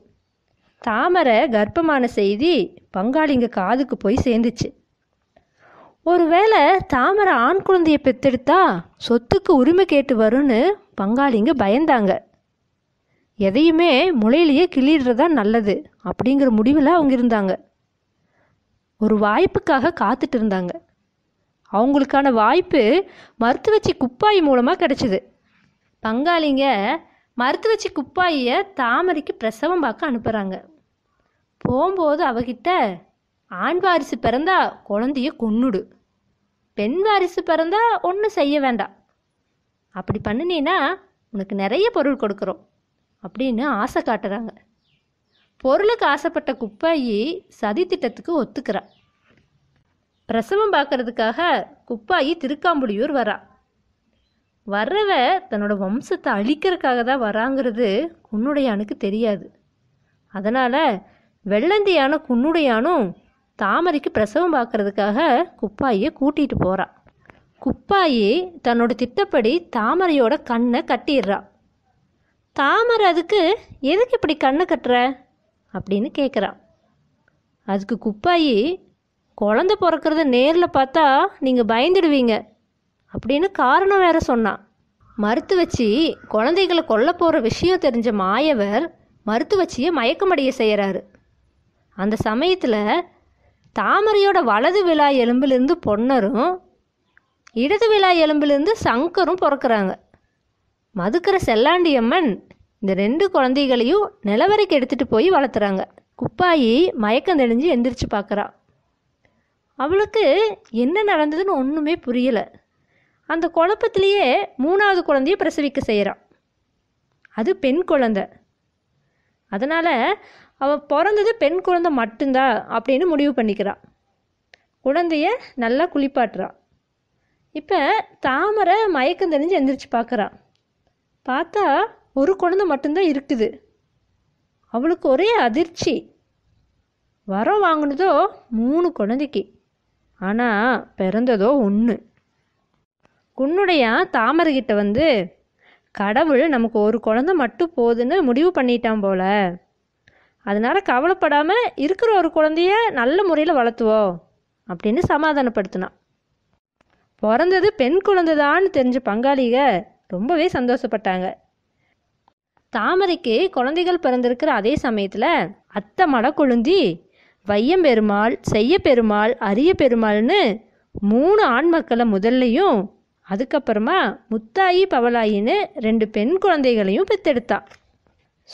தாமரை கர்ப்பமான செய்தி பங்காளிங்க காதுக்கு போய் சேர்ந்துச்சு ஒருவேளை தாமரை ஆண் குழந்தையை பெற்றெடுத்தா சொத்துக்கு உரிமை கேட்டு வரும்னு பங்காளிங்க பயந்தாங்க எதையுமே முளையிலேயே கிளியிடுறதா நல்லது அப்படிங்கிற முடிவில் அவங்க இருந்தாங்க ஒரு வாய்ப்புக்காக காத்துட்டு இருந்தாங்க அவங்களுக்கான வாய்ப்பு மருத்துவச்சி குப்பாய் மூலமாக கிடச்சிது பங்காளிங்க மருத்துவச்சி குப்பாயை தாமரைக்கு பிரசவம் பார்க்க அனுப்புகிறாங்க போகும்போது அவகிட்ட ஆண் வாரிசு பிறந்தா குழந்தைய கொன்னுடு பெண் வாரிசு பிறந்தா ஒன்றும் செய்ய வேண்டாம் அப்படி பண்ணினா உனக்கு நிறைய பொருள் கொடுக்குறோம் அப்படின்னு ஆசை காட்டுறாங்க பொருளுக்கு ஆசைப்பட்ட குப்பாயி சதி திட்டத்துக்கு ஒத்துக்கிறா பிரசவம் பார்க்கறதுக்காக குப்பாயி திருக்காம்புடியூர் வரா வர்றவ தன்னோட வம்சத்தை அழிக்கிறதுக்காக தான் வராங்கிறது குன்னுடையானுக்கு தெரியாது அதனால் வெள்ளந்தியான குன்னுடையானும் தாமரைக்கு பிரசவம் பார்க்கறதுக்காக குப்பாயை கூட்டிகிட்டு போகிறான் குப்பாயி தன்னோட திட்டப்படி தாமரையோட கண்ணை கட்டிடுறான் தாமரை அதுக்கு எதுக்கு இப்படி கண்ணை கட்டுற அப்படின்னு கேட்குறான் அதுக்கு குப்பாயி குழந்த பிறக்கிறத நேரில் பார்த்தா நீங்கள் பயந்துடுவீங்க அப்படின்னு காரணம் வேற சொன்னான் மறுத்து வச்சு குழந்தைகளை கொல்ல போகிற விஷயம் தெரிஞ்ச மாயவர் வச்சியை மயக்கமடைய செய்கிறாரு அந்த சமயத்தில் தாமரையோட வலது விழா எலும்பிலிருந்து பொன்னரும் இடது விழா எலும்பிலிருந்து சங்கரும் பிறக்கிறாங்க மதுக்கிற செல்லாண்டியம்மன் இந்த ரெண்டு குழந்தைகளையும் நிலவரைக்கு எடுத்துகிட்டு போய் வளர்த்துறாங்க குப்பாயி மயக்கம் தெளிஞ்சு எந்திரிச்சு பார்க்குறா அவளுக்கு என்ன நடந்ததுன்னு ஒன்றுமே புரியலை அந்த குழப்பத்திலேயே மூணாவது குழந்தைய பிரசவிக்க செய்கிறான் அது பெண் குழந்த அதனால் அவள் பிறந்தது பெண் குழந்தை மட்டும்தான் அப்படின்னு முடிவு பண்ணிக்கிறான் குழந்தைய நல்லா குளிப்பாட்டுறான் இப்போ தாமரை மயக்கம் தெரிஞ்சு எந்திரிச்சு பார்க்குறான் பார்த்தா ஒரு குழந்தை மட்டும்தான் இருக்குது அவளுக்கு ஒரே அதிர்ச்சி வரம் வாங்கினதோ மூணு குழந்தைக்கு ஆனால் பிறந்ததோ ஒன்று குன்னுடையான் தாமரைகிட்ட வந்து கடவுள் நமக்கு ஒரு குழந்தை மட்டும் போதுன்னு முடிவு பண்ணிட்டான் போல அதனால் கவலைப்படாமல் இருக்கிற ஒரு குழந்தைய நல்ல முறையில் வளர்த்துவோம் அப்படின்னு சமாதானப்படுத்தினான் பிறந்தது பெண் குழந்தைதான்னு தெரிஞ்ச பங்காளிக ரொம்பவே சந்தோஷப்பட்டாங்க தாமரைக்கு குழந்தைகள் பிறந்திருக்கிற அதே சமயத்தில் அத்தை மலை கொழுந்தி வையம் பெருமாள் செய்ய பெருமாள் அரிய பெருமாள்னு மூணு ஆண் மக்களை முதல்லையும் அதுக்கப்புறமா முத்தாயி பவலாயின்னு ரெண்டு பெண் குழந்தைகளையும் பெத்தெடுத்தான்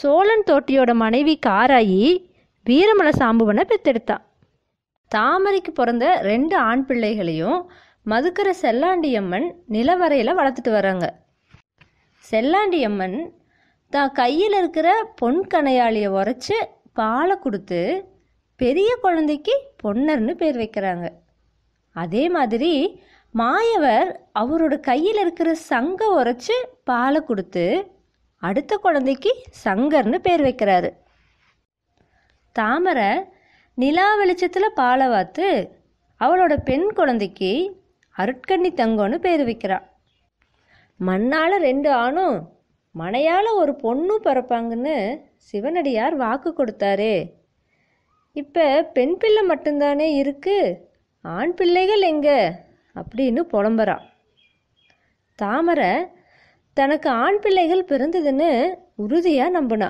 சோழன் தோட்டியோட மனைவி காராயி வீரமல சாம்புவனை பெத்தெடுத்தான் தாமரைக்கு பிறந்த ரெண்டு ஆண் பிள்ளைகளையும் மதுக்கிற செல்லாண்டியம்மன் நிலவரையில் வளர்த்துட்டு வராங்க செல்லாண்டியம்மன் தான் கையில் இருக்கிற பொன் கணையாளியை உரைச்சி பாலை கொடுத்து பெரிய குழந்தைக்கு பொன்னர்னு பேர் வைக்கிறாங்க அதே மாதிரி மாயவர் அவரோட கையில் இருக்கிற சங்கை உரைச்சி பாலை கொடுத்து அடுத்த குழந்தைக்கு சங்கர்னு பேர் வைக்கிறாரு தாமரை நிலா வெளிச்சத்தில் பாலை வாத்து அவளோட பெண் குழந்தைக்கு அருட்கண்ணி தங்கம்னு பேர் வைக்கிறாள் மண்ணால் ரெண்டு ஆணும் மனையால் ஒரு பொண்ணும் பிறப்பாங்கன்னு சிவனடியார் வாக்கு கொடுத்தாரே இப்போ பெண் பிள்ளை மட்டும்தானே இருக்குது ஆண் பிள்ளைகள் எங்கே அப்படின்னு புலம்புறான் தாமரை தனக்கு ஆண் பிள்ளைகள் பிறந்ததுன்னு உறுதியாக நம்பினா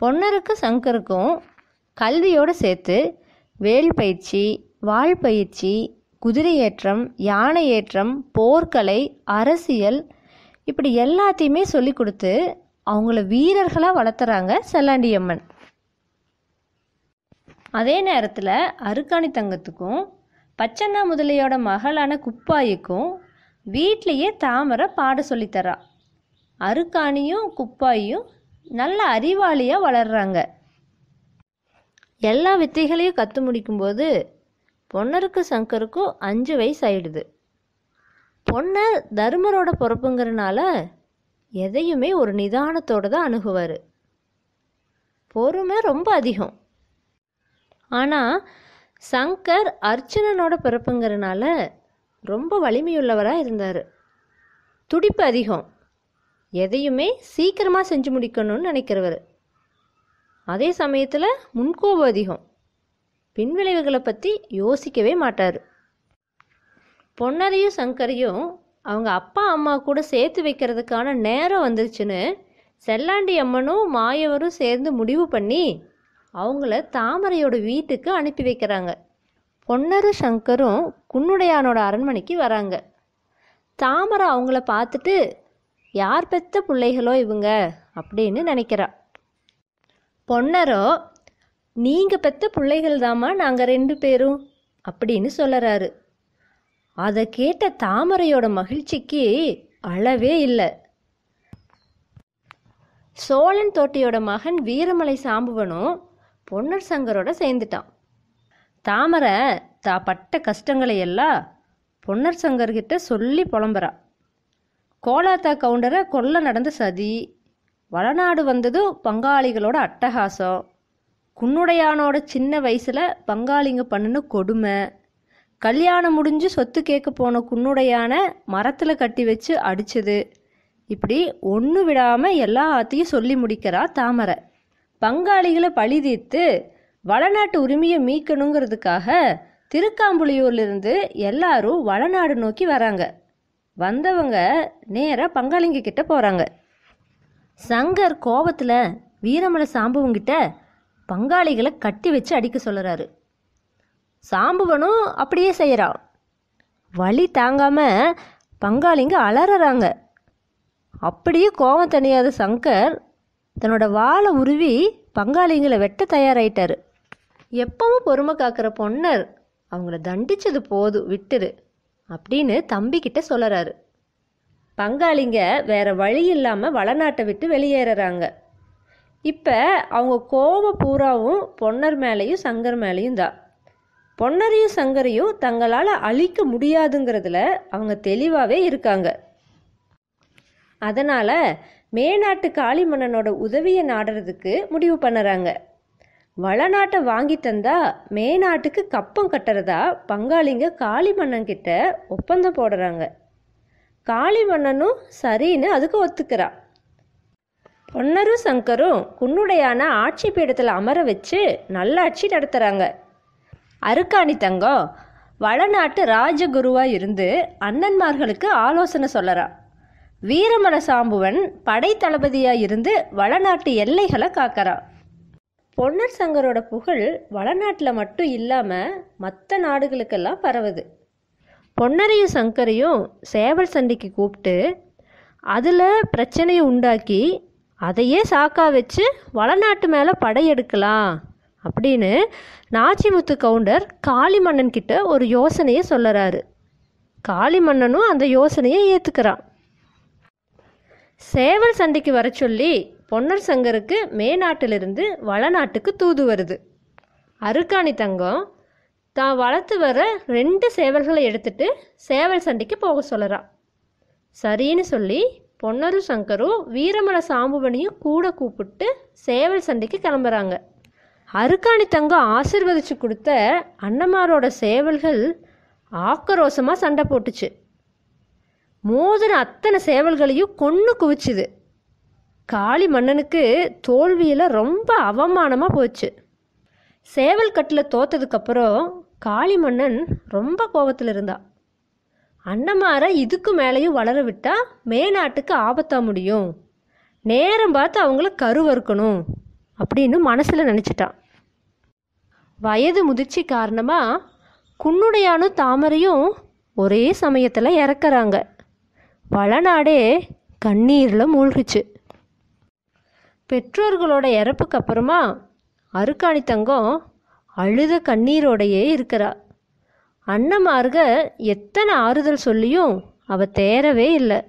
பொன்னருக்கும் சங்கருக்கும் கல்வியோடு சேர்த்து வேல் பயிற்சி வாழ் பயிற்சி குதிரை ஏற்றம் யானை ஏற்றம் போர்க்கலை அரசியல் இப்படி எல்லாத்தையுமே சொல்லி கொடுத்து அவங்கள வீரர்களாக வளர்த்துறாங்க செல்லாண்டியம்மன் அதே நேரத்தில் அருக்காணி தங்கத்துக்கும் பச்சண்ணா முதலியோட மகளான குப்பாய்க்கும் வீட்லேயே தாமரை பாட சொல்லித்தரா அருக்காணியும் குப்பாயும் நல்ல அறிவாளியாக வளர்கிறாங்க எல்லா வித்தைகளையும் கற்று முடிக்கும்போது பொன்னருக்கு சங்கருக்கும் அஞ்சு வயசு ஆயிடுது பொண்ணர் தர்மரோட பிறப்புங்கிறனால எதையுமே ஒரு நிதானத்தோடு தான் அணுகுவார் பொறுமை ரொம்ப அதிகம் ஆனால் சங்கர் அர்ச்சனனோட பிறப்புங்கிறனால ரொம்ப வலிமையுள்ளவராக இருந்தார் துடிப்பு அதிகம் எதையுமே சீக்கிரமாக செஞ்சு முடிக்கணும்னு நினைக்கிறவர் அதே சமயத்தில் முன்கோபம் அதிகம் பின்விளைவுகளை பற்றி யோசிக்கவே மாட்டார் பொன்னரையும் சங்கரையும் அவங்க அப்பா அம்மா கூட சேர்த்து வைக்கிறதுக்கான நேரம் வந்துருச்சுன்னு செல்லாண்டி அம்மனும் மாயவரும் சேர்ந்து முடிவு பண்ணி அவங்கள தாமரையோட வீட்டுக்கு அனுப்பி வைக்கிறாங்க பொன்னரு சங்கரும் குன்னுடையானோட அரண்மனைக்கு வராங்க தாமரை அவங்கள பார்த்துட்டு யார் பெத்த பிள்ளைகளோ இவங்க அப்படின்னு நினைக்கிறா பொன்னரோ நீங்கள் பெத்த பிள்ளைகள் தாமா நாங்கள் ரெண்டு பேரும் அப்படின்னு சொல்லறாரு அதை கேட்ட தாமரையோட மகிழ்ச்சிக்கு அளவே இல்லை சோழன் தோட்டியோட மகன் வீரமலை சாம்புவனும் பொன்னர் சங்கரோட சேர்ந்துட்டான் தாமரை தா பட்ட கஷ்டங்களை எல்லாம் பொன்னர் சங்கர்கிட்ட சொல்லி புலம்புறா கோலாத்தா கவுண்டரை கொல்ல நடந்த சதி வளநாடு வந்ததும் பங்காளிகளோட அட்டகாசம் குன்னுடையானோட சின்ன வயசில் பங்காளிங்க பண்ணுன்னு கொடுமை கல்யாணம் முடிஞ்சு சொத்து கேட்க போன குன்னுடையான மரத்தில் கட்டி வச்சு அடிச்சது இப்படி ஒன்று விடாமல் எல்லாத்தையும் சொல்லி முடிக்கிறா தாமரை பங்காளிகளை பழி தீர்த்து வளநாட்டு உரிமையை மீட்கணுங்கிறதுக்காக திருக்காம்புலியூர்லேருந்து எல்லாரும் வளநாடு நோக்கி வராங்க வந்தவங்க நேராக பங்காளிங்க கிட்ட போகிறாங்க சங்கர் கோபத்தில் வீரமலை சாம்புவங்கிட்ட பங்காளிகளை கட்டி வச்சு அடிக்க சொல்கிறாரு சாம்புவனும் அப்படியே செய்கிறான் வழி தாங்காமல் பங்காளிங்க அலறாங்க அப்படியே கோபம் தனியாத சங்கர் தன்னோட வாழை உருவி பங்காளிங்களை வெட்ட தயாராயிட்டாரு எப்பவும் பொறுமை காக்கிற பொன்னர் அவங்கள தண்டிச்சது போதும் விட்டுரு அப்படின்னு தம்பிக்கிட்ட சொல்லறாரு பங்காளிங்க வேற வழி இல்லாமல் வளநாட்டை விட்டு வெளியேறாங்க இப்போ அவங்க கோவ பூராவும் பொன்னர் மேலேயும் சங்கர் மேலையும் தான் பொன்னரையும் சங்கரையும் தங்களால் அழிக்க முடியாதுங்கிறதுல அவங்க தெளிவாகவே இருக்காங்க அதனால் மேநாட்டு காளிமன்னனோட உதவியை நாடுறதுக்கு முடிவு பண்ணுறாங்க வளநாட்டை வாங்கி தந்தா மேநாட்டுக்கு கப்பம் கட்டுறதா பங்காளிங்க காளிமன்னன்கிட்ட ஒப்பந்தம் போடுறாங்க காளிமன்னனும் சரின்னு அதுக்கு ஒத்துக்கிறா பொன்னரும் சங்கரும் குன்னுடையான ஆட்சி பீடத்தில் அமர வச்சு நல்லாட்சி நடத்துகிறாங்க அருக்காணி தங்கம் வளநாட்டு ராஜகுருவாக இருந்து அண்ணன்மார்களுக்கு ஆலோசனை சொல்லறா வீரமல சாம்புவன் படை தளபதியாக இருந்து வளநாட்டு எல்லைகளை காக்கறான் பொன்னர் சங்கரோட புகழ் வடநாட்டில் மட்டும் இல்லாமல் மற்ற நாடுகளுக்கெல்லாம் பரவுது பொன்னரையும் சங்கரையும் சேவல் சண்டைக்கு கூப்பிட்டு அதில் பிரச்சனையை உண்டாக்கி அதையே சாக்கா வச்சு வடநாட்டு மேலே படையெடுக்கலாம் அப்படின்னு நாச்சிமுத்து கவுண்டர் காளி மன்னன்கிட்ட ஒரு யோசனையை சொல்லறாரு காளி மன்னனும் அந்த யோசனையை ஏற்றுக்கிறான் சேவல் சந்தைக்கு வர சொல்லி பொன்னர் சங்கருக்கு மேநாட்டிலிருந்து வளநாட்டுக்கு தூது வருது அருக்காணி தங்கம் தான் வளர்த்து வர ரெண்டு சேவல்களை எடுத்துட்டு சேவல் சண்டைக்கு போக சொல்லறா சரின்னு சொல்லி பொன்னரும் சங்கரும் வீரமல சாம்புவனையும் கூட கூப்பிட்டு சேவல் சண்டைக்கு கிளம்புறாங்க அருக்காணி தங்கம் ஆசிர்வதிச்சு கொடுத்த அன்னமாரோட சேவல்கள் ஆக்கரோசமாக சண்டை போட்டுச்சு மோதின அத்தனை சேவல்களையும் கொன்று குவிச்சுது காளி மன்னனுக்கு தோல்வியில் ரொம்ப அவமானமாக போச்சு சேவல் கட்டில் தோத்ததுக்கப்புறம் காளி மன்னன் ரொம்ப கோபத்தில் இருந்தா அன்னமாரை இதுக்கு மேலேயும் வளர விட்டால் மேநாட்டுக்கு ஆபத்தாக முடியும் நேரம் பார்த்து அவங்கள கருவறுக்கணும் அப்படின்னு மனசில் நினச்சிட்டான் வயது முதிர்ச்சி காரணமாக குன்னுடையானும் தாமரையும் ஒரே சமயத்தில் இறக்குறாங்க பல நாடே கண்ணீரில் மூழ்கிச்சு பெற்றோர்களோட இறப்புக்கு அப்புறமா அருக்காணி தங்கம் அழுத கண்ணீரோடையே இருக்கிறா அண்ணமாருக எத்தனை ஆறுதல் சொல்லியும் அவ தேரவே இல்லை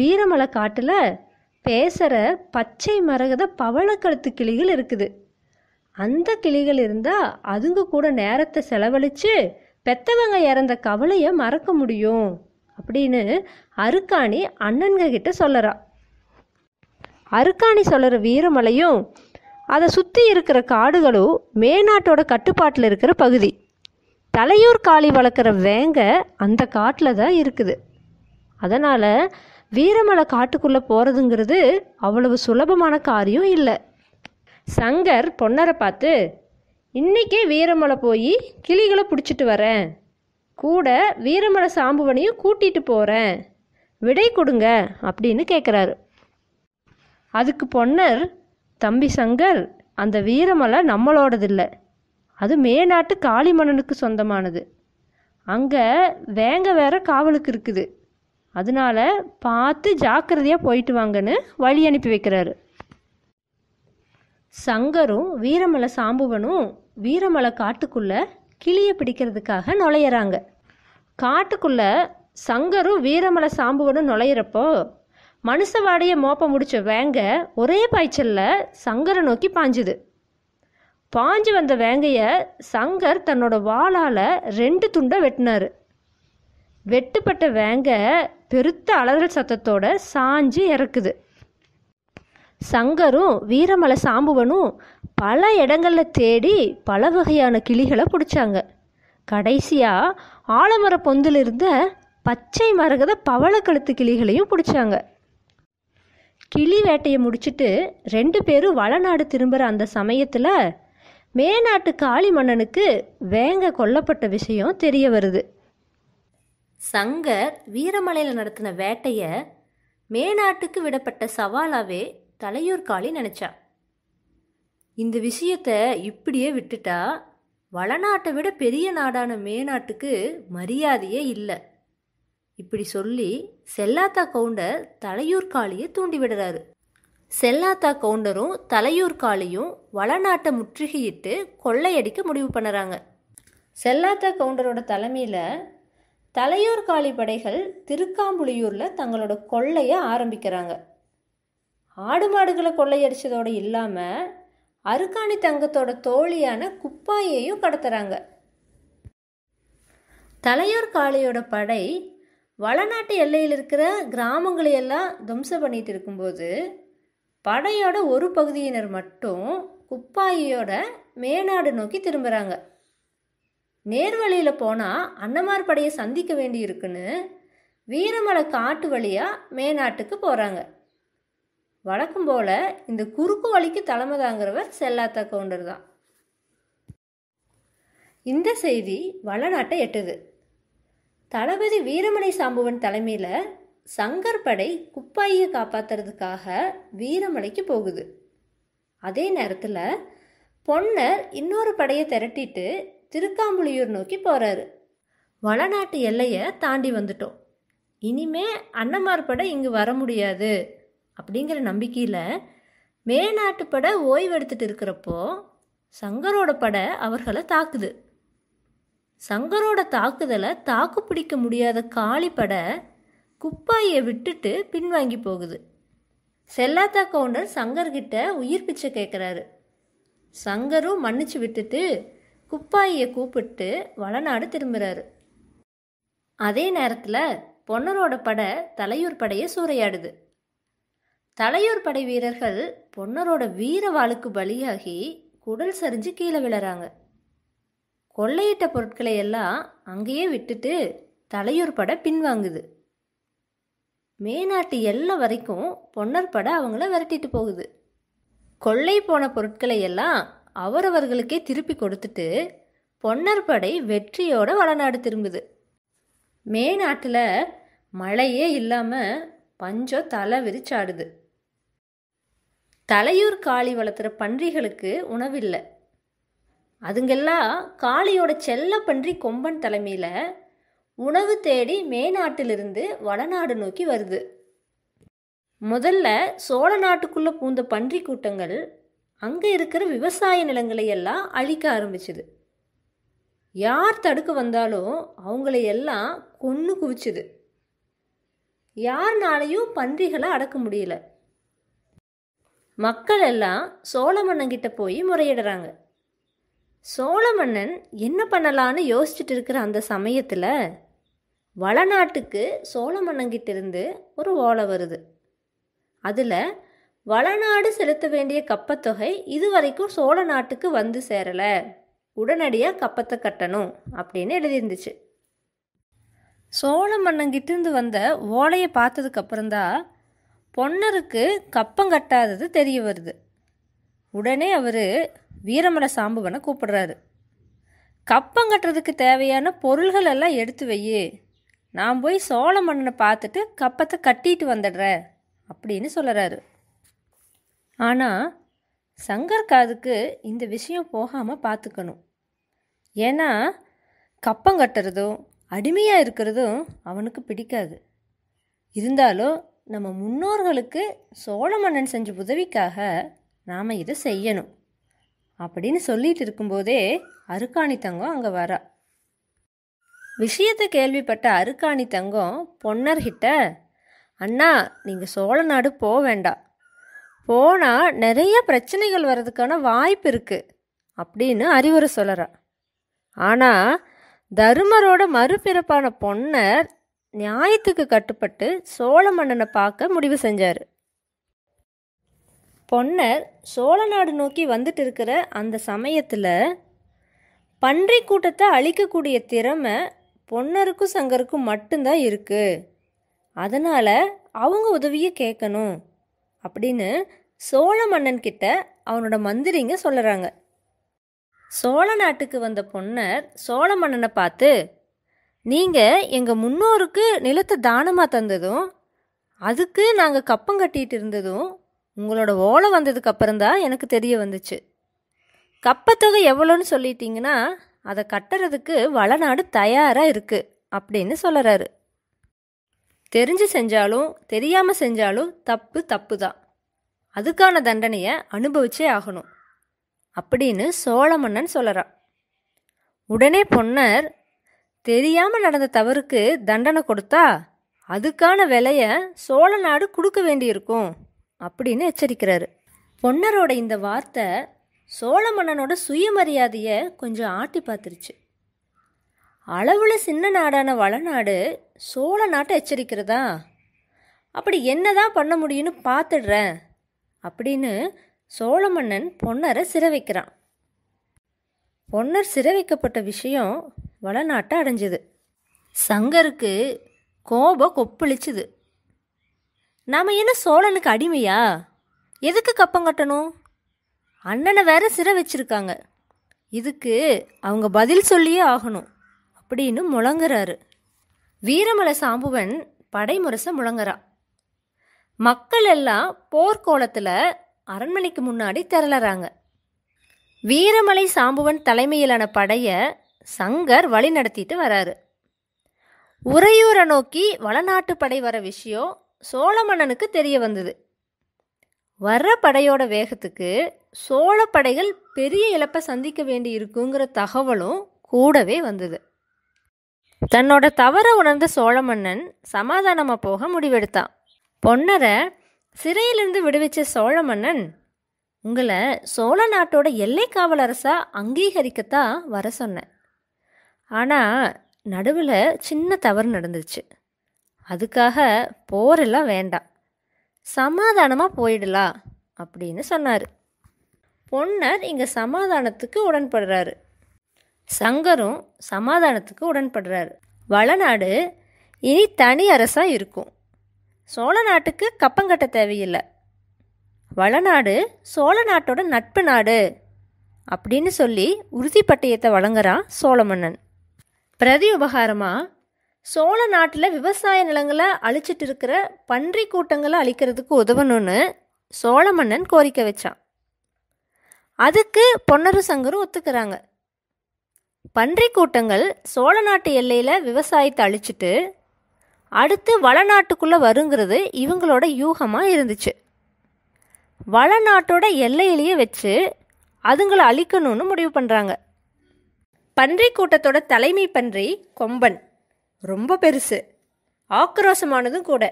வீரமலை காட்டில் பேசுகிற பச்சை மரகத பவளக்கழுத்து கிளிகள் இருக்குது அந்த கிளிகள் இருந்தால் அதுங்க கூட நேரத்தை செலவழித்து பெத்தவங்க இறந்த கவலையை மறக்க முடியும் அப்படின்னு அருக்காணி அண்ணன்க கிட்ட சொல்லறா அருக்காணி சொல்கிற வீரமலையும் அதை சுற்றி இருக்கிற காடுகளும் மேநாட்டோட கட்டுப்பாட்டில் இருக்கிற பகுதி தலையூர் காளி வளர்க்குற வேங்க அந்த காட்டில் தான் இருக்குது அதனால் வீரமலை காட்டுக்குள்ளே போகிறதுங்கிறது அவ்வளவு சுலபமான காரியம் இல்லை சங்கர் பொன்னரை பார்த்து இன்றைக்கே வீரமலை போய் கிளிகளை பிடிச்சிட்டு வரேன் கூட வீரமர சாம்புவனையும் கூட்டிகிட்டு போகிறேன் விடை கொடுங்க அப்படின்னு கேட்குறாரு அதுக்கு பொன்னர் தம்பி சங்கர் அந்த வீரமலை நம்மளோடதில்லை அது மேநாட்டு காளிமன்னனுக்கு சொந்தமானது அங்கே வேங்க வேற காவலுக்கு இருக்குது அதனால பார்த்து ஜாக்கிரதையாக போயிட்டு வாங்கன்னு வழி அனுப்பி வைக்கிறாரு சங்கரும் வீரமலை சாம்புவனும் வீரமலை காட்டுக்குள்ளே கிளியை பிடிக்கிறதுக்காக நுழையிறாங்க காட்டுக்குள்ளே சங்கரும் வீரமலை சாம்புவனும் நுழையிறப்போ மனுஷ வாடையை மோப்ப முடிச்ச வேங்க ஒரே பாய்ச்சலில் சங்கரை நோக்கி பாஞ்சுது பாஞ்சு வந்த வேங்கைய சங்கர் தன்னோட வாளால் ரெண்டு துண்டை வெட்டினார் வெட்டுப்பட்ட வேங்க பெருத்த அலறல் சத்தத்தோட சாஞ்சு இறக்குது சங்கரும் வீரமலை சாம்புவனும் பல இடங்களில் தேடி பல வகையான கிளிகளை பிடிச்சாங்க கடைசியாக ஆலமர பொந்தில் இருந்த பச்சை மரகத பவளக்கழுத்து கிளிகளையும் பிடிச்சாங்க கிளி வேட்டையை முடிச்சுட்டு ரெண்டு பேரும் வளநாடு திரும்புகிற அந்த சமயத்தில் மேநாட்டு காளி மன்னனுக்கு வேங்க கொல்லப்பட்ட விஷயம் தெரிய வருது சங்கர் வீரமலையில் நடத்தின வேட்டையை மேநாட்டுக்கு விடப்பட்ட சவாலாகவே தலையூர் காளி நினைச்சா இந்த விஷயத்த இப்படியே விட்டுட்டா வளநாட்டை விட பெரிய நாடான மேநாட்டுக்கு மரியாதையே இல்லை இப்படி சொல்லி செல்லாத்தா கவுண்டர் தலையூர் காளியை தூண்டி விடுறாரு செல்லாத்தா கவுண்டரும் தலையூர் காளியும் வளநாட்டை முற்றுகையிட்டு கொள்ளையடிக்க முடிவு பண்ணுறாங்க செல்லாத்தா கவுண்டரோட தலைமையில் தலையூர் காளி படைகள் திருக்காம்புலியூரில் தங்களோட கொள்ளையை ஆரம்பிக்கிறாங்க ஆடு மாடுகளை கொள்ளையடிச்சதோடு இல்லாமல் அருக்காணி தங்கத்தோட தோழியான குப்பாயையும் கடத்துறாங்க தலையார் காளியோட படை வளநாட்டு எல்லையில் இருக்கிற கிராமங்களையெல்லாம் துவம்சம் பண்ணிட்டு இருக்கும்போது படையோட ஒரு பகுதியினர் மட்டும் குப்பாயியோட மேனாடு நோக்கி திரும்புகிறாங்க நேர்வழியில் போனால் அன்னமார் படையை சந்திக்க வேண்டி இருக்குன்னு வீரமலை காட்டு வழியாக மேனாட்டுக்கு போகிறாங்க வழக்கம் போல் இந்த குறுக்கு வழிக்கு தலைமை தாங்கிறவர் செல்லாத்தா கவுண்டர் தான் இந்த செய்தி வளநாட்டை எட்டுது தளபதி வீரமணி சாம்புவன் தலைமையில் சங்கர் படை குப்பாயை காப்பாற்றுறதுக்காக வீரமலைக்கு போகுது அதே நேரத்தில் பொன்னர் இன்னொரு படையை திரட்டிட்டு திருக்காம்புலியூர் நோக்கி போகிறாரு வளநாட்டு எல்லையை தாண்டி வந்துட்டோம் இனிமே அன்னமார் படை இங்கு வர முடியாது அப்படிங்கிற நம்பிக்கையில் மேநாட்டு பட ஓய்வெடுத்துட்டு இருக்கிறப்போ சங்கரோட பட அவர்களை தாக்குது சங்கரோட தாக்குதலை தாக்கு பிடிக்க முடியாத காளி பட குப்பாயை விட்டுட்டு பின்வாங்கி போகுது செல்லாத்தா கவுண்டர் சங்கர்கிட்ட உயிர் பிச்சை கேட்குறாரு சங்கரும் மன்னிச்சு விட்டுட்டு குப்பாயை கூப்பிட்டு வளநாடு திரும்புகிறாரு அதே நேரத்தில் பொன்னரோட பட தலையூர் படையை சூறையாடுது தலையூர் படை வீரர்கள் பொன்னரோட வீர வாளுக்கு பலியாகி குடல் சரிஞ்சு கீழே விழறாங்க கொள்ளையிட்ட பொருட்களை எல்லாம் அங்கேயே விட்டுட்டு தலையூர் படை பின்வாங்குது மேநாட்டு எல்லை வரைக்கும் பொன்னர் படை அவங்கள விரட்டிட்டு போகுது கொள்ளை போன பொருட்களை எல்லாம் அவரவர்களுக்கே திருப்பி கொடுத்துட்டு பொன்னர் படை வெற்றியோட வளநாடு திரும்புது மேநாட்டில் மழையே இல்லாமல் பஞ்சம் தலை விரிச்சாடுது தலையூர் காளி வளர்த்துற பன்றிகளுக்கு உணவில்லை அதுங்கெல்லாம் காளியோட செல்ல பன்றி கொம்பன் தலைமையில் உணவு தேடி மேநாட்டிலிருந்து வடநாடு நோக்கி வருது முதல்ல சோழ நாட்டுக்குள்ளே பூந்த பன்றி கூட்டங்கள் அங்கே இருக்கிற விவசாய நிலங்களை எல்லாம் அழிக்க ஆரம்பிச்சுது யார் தடுக்க வந்தாலும் அவங்களையெல்லாம் கொன்று குவிச்சுது யார்னாலையும் பன்றிகளை அடக்க முடியல மக்கள் எல்லாம் சோழ போய் முறையிடுறாங்க சோழ மன்னன் என்ன பண்ணலான்னு யோசிச்சுட்டு இருக்கிற அந்த சமயத்தில் வளநாட்டுக்கு சோழ இருந்து ஒரு ஓலை வருது அதில் வளநாடு செலுத்த வேண்டிய கப்பத்தொகை இதுவரைக்கும் சோழ நாட்டுக்கு வந்து சேரலை உடனடியாக கப்பத்தை கட்டணும் அப்படின்னு எழுதியிருந்துச்சு சோழ மன்னங்கிட்டிருந்து வந்த ஓலையை பார்த்ததுக்கப்புறம்தான் பொன்னருக்கு கப்பம் கட்டாதது தெரிய வருது உடனே அவர் வீரமர சாம்புவனை கூப்பிடுறாரு கப்பம் கட்டுறதுக்கு தேவையான பொருள்கள் எல்லாம் எடுத்து வையி நான் போய் சோழ மன்னனை பார்த்துட்டு கப்பத்தை கட்டிட்டு வந்துடுறேன் அப்படின்னு சொல்லுறாரு ஆனால் சங்கர் காதுக்கு இந்த விஷயம் போகாமல் பார்த்துக்கணும் ஏன்னா கப்பம் கட்டுறதும் அடிமையாக இருக்கிறதும் அவனுக்கு பிடிக்காது இருந்தாலும் நம்ம முன்னோர்களுக்கு சோழ மன்னன் செஞ்ச உதவிக்காக நாம் இதை செய்யணும் அப்படின்னு சொல்லிட்டு இருக்கும்போதே அருக்காணி தங்கம் அங்கே வர விஷயத்தை கேள்விப்பட்ட அருக்காணி தங்கம் பொன்னர்கிட்ட அண்ணா நீங்கள் சோழ நாடு போக வேண்டாம் போனால் நிறைய பிரச்சனைகள் வர்றதுக்கான வாய்ப்பு இருக்குது அப்படின்னு அறிவுரை சொல்கிறார் ஆனால் தருமரோட மறுபிறப்பான பொன்னர் நியாயத்துக்கு கட்டுப்பட்டு சோழ மன்னனை பார்க்க முடிவு செஞ்சார் பொன்னர் சோழ நாடு நோக்கி வந்துட்டு இருக்கிற அந்த சமயத்தில் பன்றி கூட்டத்தை அழிக்கக்கூடிய திறமை பொன்னருக்கும் சங்கருக்கும் மட்டும்தான் இருக்குது அதனால் அவங்க உதவியை கேட்கணும் அப்படின்னு சோழ மன்னன்கிட்ட அவனோட மந்திரிங்க சொல்லுறாங்க சோழ நாட்டுக்கு வந்த பொன்னர் சோழ மன்னனை பார்த்து நீங்கள் எங்கள் முன்னோருக்கு நிலத்தை தானமாக தந்ததும் அதுக்கு நாங்கள் கப்பம் கட்டிகிட்டு இருந்ததும் உங்களோட ஓலை வந்ததுக்கு அப்புறம்தான் எனக்கு தெரிய வந்துச்சு கப்பத்தொகை எவ்வளோன்னு சொல்லிட்டீங்கன்னா அதை கட்டுறதுக்கு வளநாடு தயாராக இருக்குது அப்படின்னு சொல்கிறாரு தெரிஞ்சு செஞ்சாலும் தெரியாமல் செஞ்சாலும் தப்பு தப்பு தான் அதுக்கான தண்டனையை அனுபவிச்சே ஆகணும் அப்படின்னு சோழ மன்னன் சொல்கிறான் உடனே பொன்னர் தெரியாம நடந்த தவறுக்கு தண்டனை கொடுத்தா அதுக்கான விலைய சோழ நாடு கொடுக்க வேண்டியிருக்கும் அப்படின்னு எச்சரிக்கிறாரு பொன்னரோட இந்த வார்த்தை சோழ மன்னனோட சுயமரியாதையை கொஞ்சம் ஆட்டி பார்த்துருச்சு அளவில் சின்ன நாடான வளநாடு சோழ நாட்டை எச்சரிக்கிறதா அப்படி என்னதான் பண்ண முடியும்னு பார்த்துடுறேன் அப்படின்னு சோழ மன்னன் பொன்னரை சிறை வைக்கிறான் பொன்னர் சிறை வைக்கப்பட்ட விஷயம் வளநாட்டை அடைஞ்சது சங்கருக்கு கோபம் கொப்பளிச்சுது நாம் என்ன சோழனுக்கு அடிமையா எதுக்கு கப்பம் கட்டணும் அண்ணனை வேற சிறை வச்சிருக்காங்க இதுக்கு அவங்க பதில் சொல்லியே ஆகணும் அப்படின்னு முழங்குறாரு வீரமலை சாம்புவன் படைமுரச முழங்குறா மக்கள் எல்லாம் போர்க்கோளத்தில் அரண்மனைக்கு முன்னாடி திரளறாங்க வீரமலை சாம்புவன் தலைமையிலான படையை சங்கர் வழி நடத்திட்டு வராரு உறையூரை நோக்கி வளநாட்டு படை வர விஷயம் சோழ மன்னனுக்கு தெரிய வந்தது வர்ற படையோட வேகத்துக்கு சோழ படைகள் பெரிய இழப்பை சந்திக்க வேண்டி இருக்குங்கிற தகவலும் கூடவே வந்தது தன்னோட தவற உணர்ந்த சோழ மன்னன் சமாதானமாக போக முடிவெடுத்தான் பொன்னரை சிறையிலிருந்து விடுவிச்ச சோழ மன்னன் உங்களை சோழ நாட்டோட எல்லை காவலரசா அங்கீகரிக்கத்தான் வர சொன்னேன் ஆனால் நடுவில் சின்ன தவறு நடந்துச்சு அதுக்காக போரெல்லாம் வேண்டாம் சமாதானமாக போயிடலாம் அப்படின்னு சொன்னார் பொன்னர் இங்கே சமாதானத்துக்கு உடன்படுறாரு சங்கரும் சமாதானத்துக்கு உடன்படுறாரு வளநாடு இனி தனி அரசாக இருக்கும் சோழ நாட்டுக்கு கப்பங்கட்ட தேவையில்லை வளநாடு சோழ நாட்டோட நட்பு நாடு அப்படின்னு சொல்லி உறுதிப்பட்டயத்தை வழங்குறான் சோழ மன்னன் பிரதி உபகாரமாக சோழ நாட்டில் விவசாய நிலங்களை அழிச்சிட்டு இருக்கிற பன்றி கூட்டங்களை அழிக்கிறதுக்கு உதவணும்னு சோழ மன்னன் கோரிக்கை வச்சான் அதுக்கு பொன்னரு சங்கரும் ஒத்துக்கிறாங்க பன்றி கூட்டங்கள் சோழ நாட்டு எல்லையில் விவசாயத்தை அழிச்சிட்டு அடுத்து வளநாட்டுக்குள்ளே வருங்கிறது இவங்களோட யூகமாக இருந்துச்சு வளநாட்டோட எல்லையிலேயே வச்சு அதுங்களை அழிக்கணும்னு முடிவு பண்ணுறாங்க பன்றி கூட்டத்தோட தலைமை பன்றி கொம்பன் ரொம்ப பெருசு ஆக்ரோஷமானதும் கூட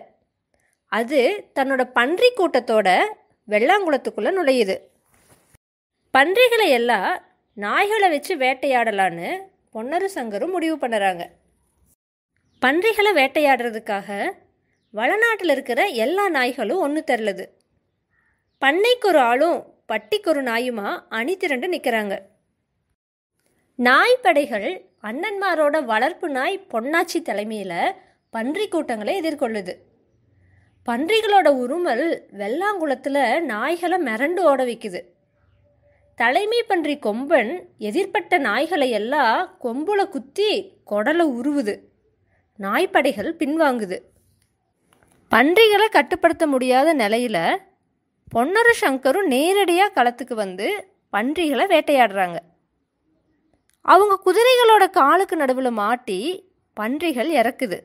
அது தன்னோட பன்றி கூட்டத்தோட வெள்ளாங்குளத்துக்குள்ளே நுழையுது பன்றிகளை எல்லாம் நாய்களை வச்சு வேட்டையாடலான்னு பொன்னரு சங்கரும் முடிவு பண்ணுறாங்க பன்றிகளை வேட்டையாடுறதுக்காக வளநாட்டில் இருக்கிற எல்லா நாய்களும் ஒன்று தெரிலது பண்ணைக்கு ஒரு ஆளும் பட்டிக்கு ஒரு நாயுமா அணி திரண்டு நிற்கிறாங்க நாய் படைகள் அண்ணன்மாரோட வளர்ப்பு நாய் பொன்னாச்சி தலைமையில் பன்றி கூட்டங்களை எதிர்கொள்ளுது பன்றிகளோட உருமல் வெள்ளாங்குளத்தில் நாய்களை மிரண்டு ஓட வைக்குது தலைமை பன்றி கொம்பன் எதிர்பட்ட நாய்களை எல்லாம் கொம்புல குத்தி கொடலை உருவுது நாய்ப்படைகள் பின்வாங்குது பன்றிகளை கட்டுப்படுத்த முடியாத நிலையில் பொன்னரு சங்கரும் நேரடியாக களத்துக்கு வந்து பன்றிகளை வேட்டையாடுறாங்க அவங்க குதிரைகளோட காலுக்கு நடுவில் மாட்டி பன்றிகள் இறக்குது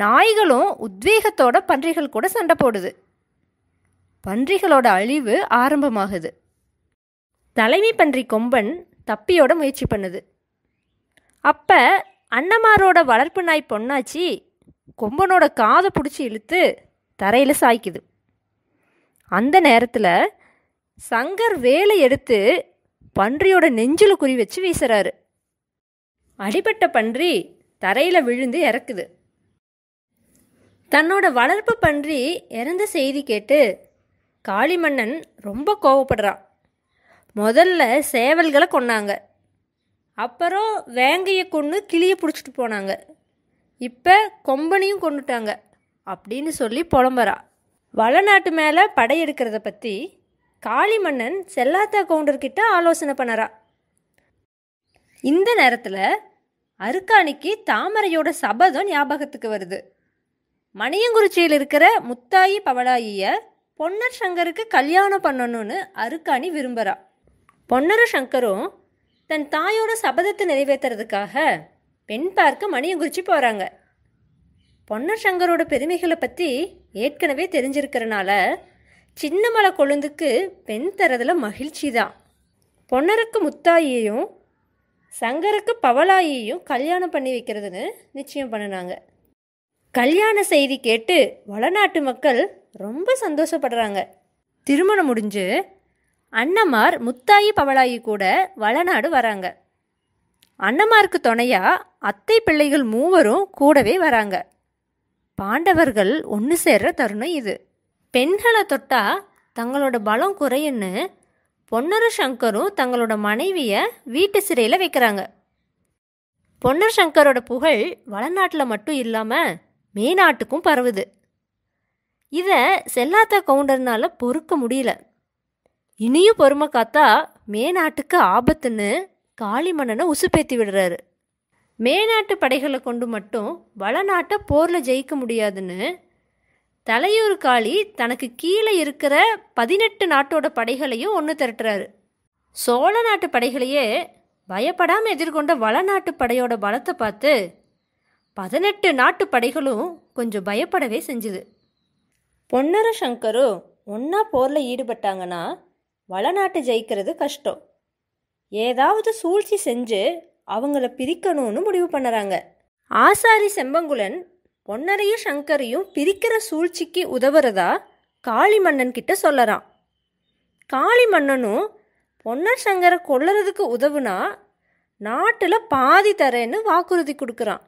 நாய்களும் உத்வேகத்தோட பன்றிகள் கூட சண்டை போடுது பன்றிகளோட அழிவு ஆரம்பமாகுது தலைமை பன்றி கொம்பன் தப்பியோட முயற்சி பண்ணுது அப்போ அன்னமாரோட வளர்ப்பு நாய் பொன்னாச்சி கொம்பனோட காதை பிடிச்சி இழுத்து தரையில் சாய்க்குது அந்த நேரத்தில் சங்கர் வேலை எடுத்து பன்றியோட நெஞ்சில் குறி வச்சு வீசுறாரு அடிபட்ட பன்றி தரையில் விழுந்து இறக்குது தன்னோட வளர்ப்பு பன்றி இறந்த செய்தி கேட்டு காளிமன்னன் ரொம்ப கோவப்படுறான் முதல்ல சேவல்களை கொன்னாங்க அப்புறம் வேங்கையை கொண்டு கிளிய பிடிச்சிட்டு போனாங்க இப்போ கொம்பனையும் கொண்டுட்டாங்க அப்படின்னு சொல்லி புலம்புறா வளநாட்டு மேலே படையெடுக்கிறத பற்றி காளிமன்னன் செல்லாத்தா கவுண்டர்கிட்ட ஆலோசனை பண்ணறா இந்த நேரத்தில் அருக்காணிக்கு தாமரையோட சபதம் ஞாபகத்துக்கு வருது மணியங்குறிச்சியில் இருக்கிற முத்தாயி பவளாயிய பொன்னர் சங்கருக்கு கல்யாணம் பண்ணணும்னு அருக்காணி விரும்புகிறா பொன்னர் சங்கரும் தன் தாயோட சபதத்தை நிறைவேற்றுறதுக்காக பெண் பார்க்க மணியங்குறிச்சி போகிறாங்க பொன்னர் சங்கரோட பெருமைகளை பற்றி ஏற்கனவே தெரிஞ்சிருக்கிறனால சின்னமலை கொழுந்துக்கு பெண் தரதில் மகிழ்ச்சி தான் பொன்னருக்கு முத்தாயியையும் சங்கருக்கு பவலாயியையும் கல்யாணம் பண்ணி வைக்கிறதுன்னு நிச்சயம் பண்ணினாங்க கல்யாண செய்தி கேட்டு வளநாட்டு மக்கள் ரொம்ப சந்தோஷப்படுறாங்க திருமணம் முடிஞ்சு அன்னமார் முத்தாயி பவளாயி கூட வளநாடு வராங்க அன்னமாருக்கு துணையாக அத்தை பிள்ளைகள் மூவரும் கூடவே வராங்க பாண்டவர்கள் ஒன்று சேர்ற தருணம் இது பெண்களை தொட்டால் தங்களோட பலம் குறையுன்னு பொன்னரு சங்கரும் தங்களோட மனைவியை வீட்டு சிறையில் வைக்கிறாங்க பொன்னர் சங்கரோட புகழ் வளநாட்டில் மட்டும் இல்லாமல் மேநாட்டுக்கும் பரவுது இதை செல்லாத்த கவுண்டர்னால் பொறுக்க முடியல இனியும் பொறுமை காத்தா மேநாட்டுக்கு ஆபத்துன்னு காளிமன்னனை உசுப்பேத்தி விடுறாரு மேநாட்டு படைகளை கொண்டு மட்டும் வளநாட்டை போரில் ஜெயிக்க முடியாதுன்னு தலையூர் காளி தனக்கு கீழே இருக்கிற பதினெட்டு நாட்டோட படைகளையும் ஒன்று திரட்டுறாரு சோழ நாட்டு படைகளையே பயப்படாமல் எதிர்கொண்ட வளநாட்டு படையோட பலத்தை பார்த்து பதினெட்டு நாட்டு படைகளும் கொஞ்சம் பயப்படவே செஞ்சுது பொன்னர சங்கரும் ஒன்றா போரில் ஈடுபட்டாங்கன்னா வளநாட்டு ஜெயிக்கிறது கஷ்டம் ஏதாவது சூழ்ச்சி செஞ்சு அவங்கள பிரிக்கணும்னு முடிவு பண்ணுறாங்க ஆசாரி செம்பங்குலன் பொன்னரையும் சங்கரையும் பிரிக்கிற சூழ்ச்சிக்கு உதவுறதா காளி மன்னன் கிட்ட சொல்லறான் காளி மன்னனும் பொன்னர் சங்கரை கொள்ளறதுக்கு உதவுனா நாட்டில் பாதி தரேன்னு வாக்குறுதி கொடுக்குறான்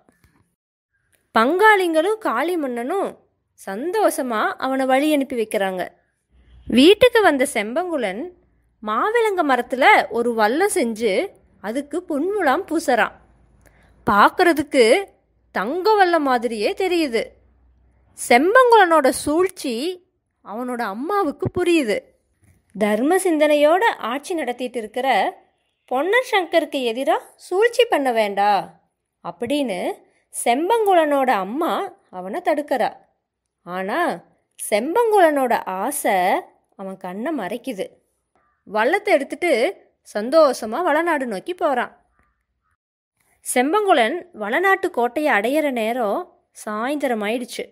பங்காளிங்களும் காளி மன்னனும் சந்தோஷமாக அவனை வழி அனுப்பி வைக்கிறாங்க வீட்டுக்கு வந்த செம்பங்குலன் மாவிளங்க மரத்தில் ஒரு வல்லம் செஞ்சு அதுக்கு புன்முலாம் பூசறான் பார்க்குறதுக்கு தங்க வல்ல மாதிரியே தெரியுது செம்பங்குளனோட சூழ்ச்சி அவனோட அம்மாவுக்கு புரியுது தர்ம சிந்தனையோட ஆட்சி நடத்திட்டு இருக்கிற பொன்னர் சங்கருக்கு எதிராக சூழ்ச்சி பண்ண வேண்டா அப்படின்னு செம்பங்குளனோட அம்மா அவனை தடுக்கிறா ஆனால் செம்பங்குளனோட ஆசை அவன் கண்ணை மறைக்குது வல்லத்தை எடுத்துட்டு சந்தோஷமாக வளநாடு நோக்கி போகிறான் செம்பங்குளன் வளநாட்டு கோட்டையை அடையிற நேரம் சாயந்தரம் ஆயிடுச்சு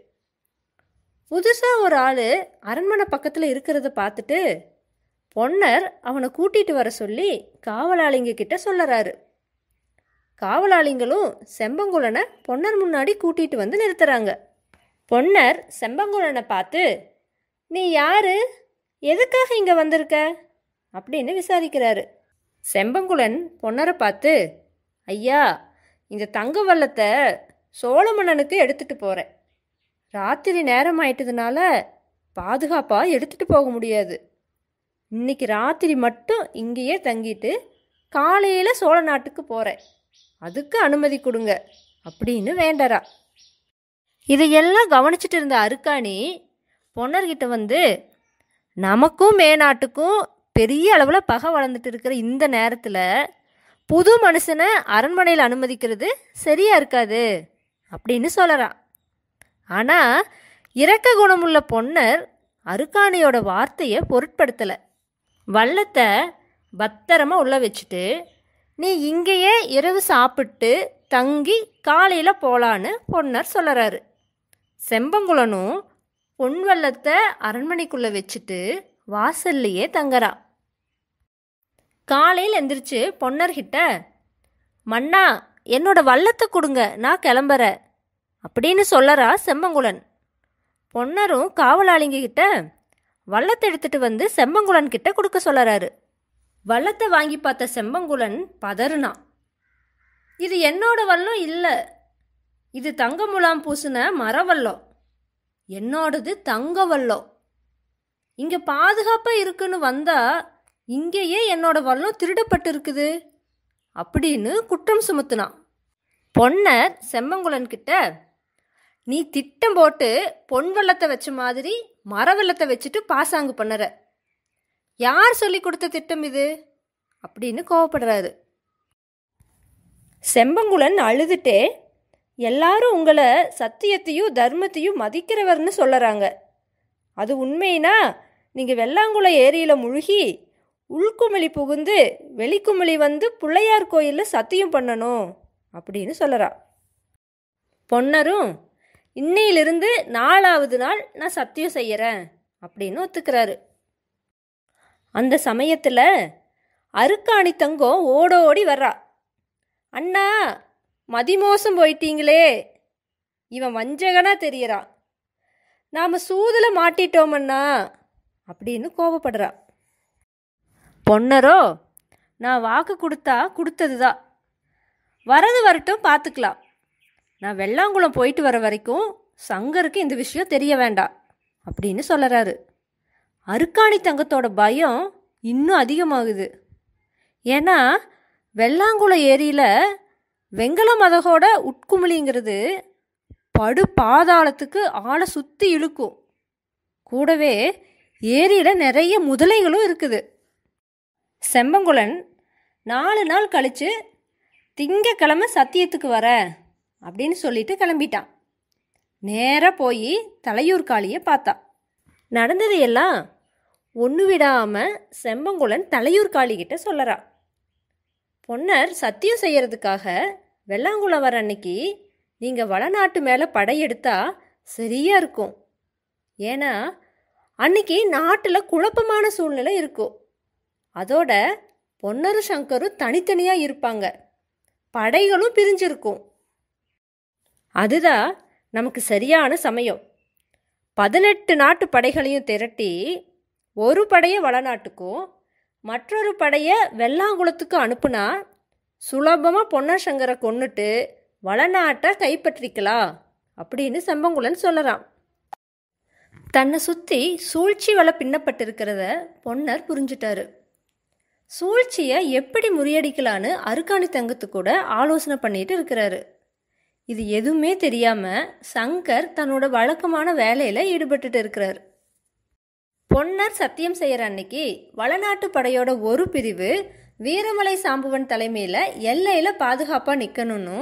புதுசாக ஒரு ஆள் அரண்மனை பக்கத்தில் இருக்கிறத பார்த்துட்டு பொன்னர் அவனை கூட்டிகிட்டு வர சொல்லி காவலாளிங்க கிட்ட சொல்லறாரு காவலாளிங்களும் செம்பங்குளனை பொன்னர் முன்னாடி கூட்டிகிட்டு வந்து நிறுத்துறாங்க பொன்னர் செம்பங்குளனை பார்த்து நீ யாரு எதுக்காக இங்கே வந்திருக்க அப்படின்னு விசாரிக்கிறாரு செம்பங்குளன் பொன்னரை பார்த்து ஐயா இந்த தங்க வல்லத்தை சோழ மன்னனுக்கு எடுத்துகிட்டு போகிறேன் ராத்திரி நேரம் ஆயிட்டதுனால பாதுகாப்பாக எடுத்துகிட்டு போக முடியாது இன்னைக்கு ராத்திரி மட்டும் இங்கேயே தங்கிட்டு காலையில் சோழ நாட்டுக்கு போகிறேன் அதுக்கு அனுமதி கொடுங்க அப்படின்னு வேண்டரா இதையெல்லாம் கவனிச்சிட்டு இருந்த அருக்காணி பொன்னர்கிட்ட வந்து நமக்கும் மேநாட்டுக்கும் பெரிய அளவில் பகை வளர்ந்துட்டு இருக்கிற இந்த நேரத்தில் புது மனுஷனை அரண்மனையில் அனுமதிக்கிறது சரியாக இருக்காது அப்படின்னு சொல்லலாம் ஆனால் இரக்க குணமுள்ள பொன்னர் அருக்காணியோட வார்த்தையை பொருட்படுத்தலை வல்லத்தை பத்திரமாக உள்ளே வச்சுட்டு நீ இங்கேயே இரவு சாப்பிட்டு தங்கி காலையில் போகலான்னு பொன்னர் சொல்லுறாரு செம்பங்குளனும் பொன் வல்லத்தை அரண்மனைக்குள்ளே வச்சுட்டு வாசல்லையே தங்குறான் காலையில் எந்திரிச்சு பொன்னர்கிட்ட மன்னா என்னோட வல்லத்தை கொடுங்க நான் கிளம்புற அப்படின்னு சொல்லறா செம்மங்குளன் பொன்னரும் காவலாளிங்க கிட்ட வல்லத்தை எடுத்துட்டு வந்து செம்மங்குளன் கிட்ட கொடுக்க சொல்லறாரு வல்லத்தை வாங்கி பார்த்த செம்பங்குளன் பதறுனா இது என்னோட வல்லம் இல்லை இது தங்க முலாம் பூசின மரவல்லம் என்னோடது தங்க வல்லம் இங்கே பாதுகாப்பாக இருக்குன்னு வந்தால் இங்கேயே என்னோட வல்லம் திருடப்பட்டு இருக்குது அப்படின்னு குற்றம் சுமத்துனான் பொன்னர் கிட்ட நீ திட்டம் போட்டு பொன் வெள்ளத்தை வச்ச மாதிரி மர வெள்ளத்தை வச்சுட்டு பாசாங்கு பண்ணுற யார் சொல்லி கொடுத்த திட்டம் இது அப்படின்னு கோவப்படுறாரு செம்பங்குளன் அழுதுட்டே எல்லாரும் உங்களை சத்தியத்தையும் தர்மத்தையும் மதிக்கிறவர்னு சொல்லறாங்க அது உண்மைன்னா நீங்கள் வெள்ளாங்குளம் ஏரியில் முழுகி உள்குமிழி புகுந்து வெளிக்குமிழி வந்து பிள்ளையார் கோயிலில் சத்தியம் பண்ணணும் அப்படின்னு சொல்லறா பொன்னரும் இன்னையிலிருந்து நாலாவது நாள் நான் சத்தியம் செய்யறேன் அப்படின்னு ஒத்துக்கிறாரு அந்த சமயத்தில் அருக்காணி தங்கம் ஓடோடி வர்றா அண்ணா மதிமோசம் போயிட்டீங்களே இவன் வஞ்சகனா தெரியறா நாம் சூதில் மாட்டிட்டோமண்ணா அப்படின்னு கோபப்படுறான் பொன்னரோ நான் வாக்கு கொடுத்தா கொடுத்தது தான் வரது வரட்டும் பார்த்துக்கலாம் நான் வெள்ளாங்குளம் போயிட்டு வர வரைக்கும் சங்கருக்கு இந்த விஷயம் தெரிய வேண்டாம் அப்படின்னு சொல்லுறாரு அருக்காணி தங்கத்தோட பயம் இன்னும் அதிகமாகுது ஏன்னா வெள்ளாங்குளம் ஏரியில் வெங்கல மதகோட உட்குமிழிங்கிறது படு பாதாளத்துக்கு ஆளை சுற்றி இழுக்கும் கூடவே ஏரியில் நிறைய முதலைகளும் இருக்குது செம்பங்குளன் நாலு நாள் கழித்து திங்கக்கிழமை சத்தியத்துக்கு வர அப்படின்னு சொல்லிட்டு கிளம்பிட்டான் நேராக போய் தலையூர் காளியை பார்த்தா நடந்தது எல்லாம் ஒன்று விடாமல் செம்பங்குளன் தலையூர் காளிகிட்ட சொல்லறா பொன்னர் சத்தியம் செய்கிறதுக்காக வெள்ளாங்குளம் வர அன்னைக்கு நீங்கள் வளநாட்டு மேலே படையெடுத்தா சரியாக இருக்கும் ஏன்னா அன்னைக்கு நாட்டில் குழப்பமான சூழ்நிலை இருக்கும் அதோட பொன்னரு சங்கரும் தனித்தனியாக இருப்பாங்க படைகளும் பிரிஞ்சிருக்கும் அதுதான் நமக்கு சரியான சமயம் பதினெட்டு நாட்டு படைகளையும் திரட்டி ஒரு படையை வளநாட்டுக்கும் மற்றொரு படையை வெள்ளாங்குளத்துக்கும் அனுப்புனா சுலபமாக பொன்னர் சங்கரை கொன்னுட்டு வளநாட்டை கைப்பற்றிக்கலாம் அப்படின்னு சம்பங்குளன் சொல்லலாம் தன்னை சுற்றி சூழ்ச்சி வள பின்னப்பட்டிருக்கிறத பொன்னர் புரிஞ்சிட்டாரு சூழ்ச்சியை எப்படி முறியடிக்கலான்னு அருக்காணி தங்கத்து கூட ஆலோசனை பண்ணிட்டு இருக்கிறாரு இது எதுவுமே தெரியாம சங்கர் தன்னோட வழக்கமான வேலையில ஈடுபட்டுட்டு இருக்கிறார் பொன்னர் சத்தியம் செய்யற அன்னைக்கு வளநாட்டு படையோட ஒரு பிரிவு வீரமலை சாம்புவன் தலைமையில எல்லையில பாதுகாப்பா நிக்கணும்னு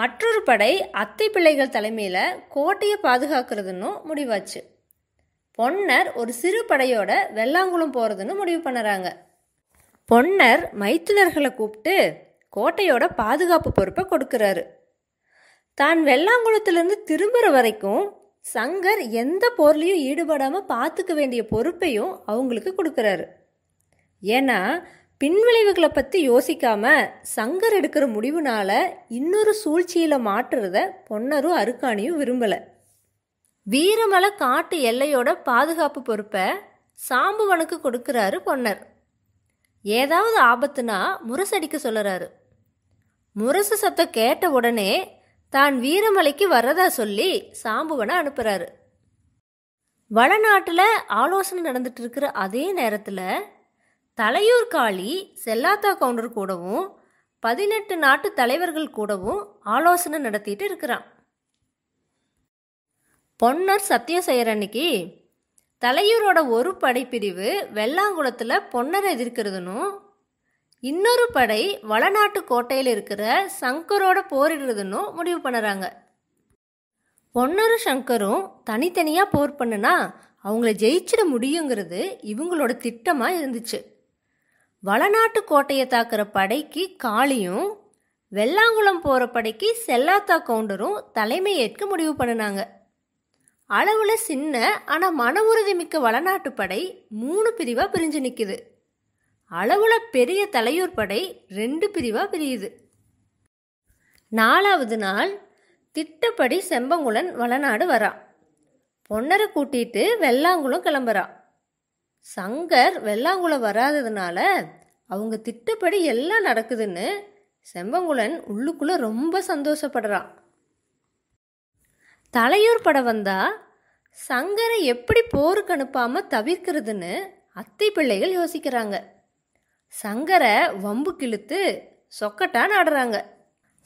மற்றொரு படை அத்தை பிள்ளைகள் தலைமையில கோட்டையை பாதுகாக்கிறதுன்னு முடிவாச்சு பொன்னர் ஒரு சிறு படையோட வெள்ளாங்குளம் போறதுன்னு முடிவு பண்ணுறாங்க பொன்னர் மைத்துனர்களை கூப்பிட்டு கோட்டையோட பாதுகாப்பு பொறுப்பை கொடுக்குறாரு தான் வெள்ளாங்குளத்திலிருந்து திரும்புகிற வரைக்கும் சங்கர் எந்த பொருளையும் ஈடுபடாமல் பார்த்துக்க வேண்டிய பொறுப்பையும் அவங்களுக்கு கொடுக்குறாரு ஏன்னா பின்விளைவுகளை பற்றி யோசிக்காம சங்கர் எடுக்கிற முடிவுனால இன்னொரு சூழ்ச்சியில் மாற்றுறத பொன்னரும் அருக்காணியும் விரும்பலை வீரமலை காட்டு எல்லையோட பாதுகாப்பு பொறுப்பை சாம்புவனுக்கு கொடுக்குறாரு பொன்னர் ஏதாவது ஆபத்துனா முரசடிக்க சொல்லுறாரு முரசு சத்தம் கேட்ட உடனே தான் வீரமலைக்கு வர்றதா சொல்லி சாம்புவனை அனுப்புகிறாரு வளநாட்டில் ஆலோசனை நடந்துட்டு இருக்கிற அதே நேரத்தில் தலையூர் காளி செல்லாத்தா கவுண்டர் கூடவும் பதினெட்டு நாட்டு தலைவர்கள் கூடவும் ஆலோசனை நடத்திட்டு இருக்கிறான் பொன்னர் சத்தியம் செய்கிற அன்னைக்கு தலையூரோட ஒரு படைப்பிரிவு வெள்ளாங்குளத்தில் பொன்னரை எதிர்க்கிறதுனும் இன்னொரு படை வளநாட்டு கோட்டையில் இருக்கிற சங்கரோட போரிடுறதுன்னு முடிவு பண்ணுறாங்க பொன்னரு சங்கரும் தனித்தனியாக போர் பண்ணுனா அவங்கள ஜெயிச்சிட முடியுங்கிறது இவங்களோட திட்டமாக இருந்துச்சு வளநாட்டு கோட்டையை தாக்குற படைக்கு காளியும் வெள்ளாங்குளம் போகிற படைக்கு செல்லாத்தா கவுண்டரும் தலைமை ஏற்க முடிவு பண்ணினாங்க அளவில் சின்ன ஆனால் மன உறுதி மிக்க வளநாட்டு படை மூணு பிரிவாக பிரிஞ்சு நிக்குது அளவில் பெரிய தலையூர் படை ரெண்டு பிரிவாக பிரியுது நாலாவது நாள் திட்டப்படி செம்பங்குளன் வளநாடு வரான் பொன்னரை கூட்டிட்டு வெள்ளாங்குளம் கிளம்புறான் சங்கர் வெள்ளாங்குளம் வராததுனால அவங்க திட்டப்படி எல்லாம் நடக்குதுன்னு செம்பங்குளன் உள்ளுக்குள்ளே ரொம்ப சந்தோஷப்படுறான் தலையூர் படம் வந்தால் சங்கரை எப்படி போருக்கு அனுப்பாமல் தவிர்க்கிறதுன்னு அத்தை பிள்ளைகள் யோசிக்கிறாங்க சங்கரை வம்பு கிழுத்து சொக்கட்டா நாடுறாங்க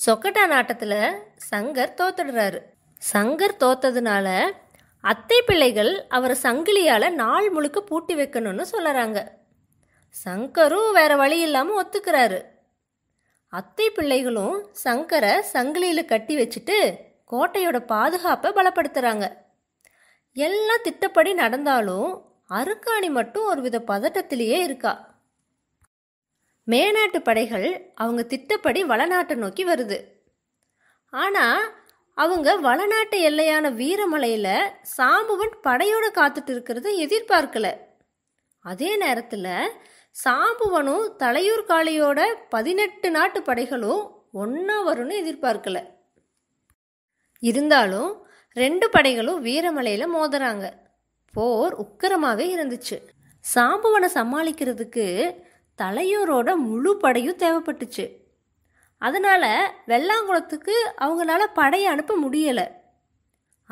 சொக்கட்டா நாட்டத்தில் சங்கர் தோத்துடுறாரு சங்கர் தோத்ததுனால அத்தை பிள்ளைகள் அவரை சங்கிலியால் நாள் முழுக்க பூட்டி வைக்கணும்னு சொல்லுறாங்க சங்கரும் வேற வழி இல்லாமல் ஒத்துக்கிறாரு அத்தை பிள்ளைகளும் சங்கரை சங்கிலியில் கட்டி வச்சுட்டு கோட்டையோட பாதுகாப்பை பலப்படுத்துகிறாங்க எல்லாம் திட்டப்படி நடந்தாலும் அருக்காணி மட்டும் ஒரு வித பதட்டத்திலேயே இருக்கா மேனாட்டு படைகள் அவங்க திட்டப்படி வளநாட்டை நோக்கி வருது ஆனால் அவங்க வளநாட்டு எல்லையான வீரமலையில் சாம்புவன் படையோடு காத்துட்டு இருக்கிறத எதிர்பார்க்கல அதே நேரத்தில் சாம்புவனும் தலையூர் காளியோட பதினெட்டு நாட்டு படைகளும் ஒன்றா வரும்னு எதிர்பார்க்கலை இருந்தாலும் ரெண்டு படைகளும் வீரமலையில் மோதுறாங்க போர் உக்கரமாகவே இருந்துச்சு சாம்புவனை சமாளிக்கிறதுக்கு தலையூரோட முழு படையும் தேவைப்பட்டுச்சு அதனால் வெள்ளாங்குளத்துக்கு அவங்களால படையை அனுப்ப முடியலை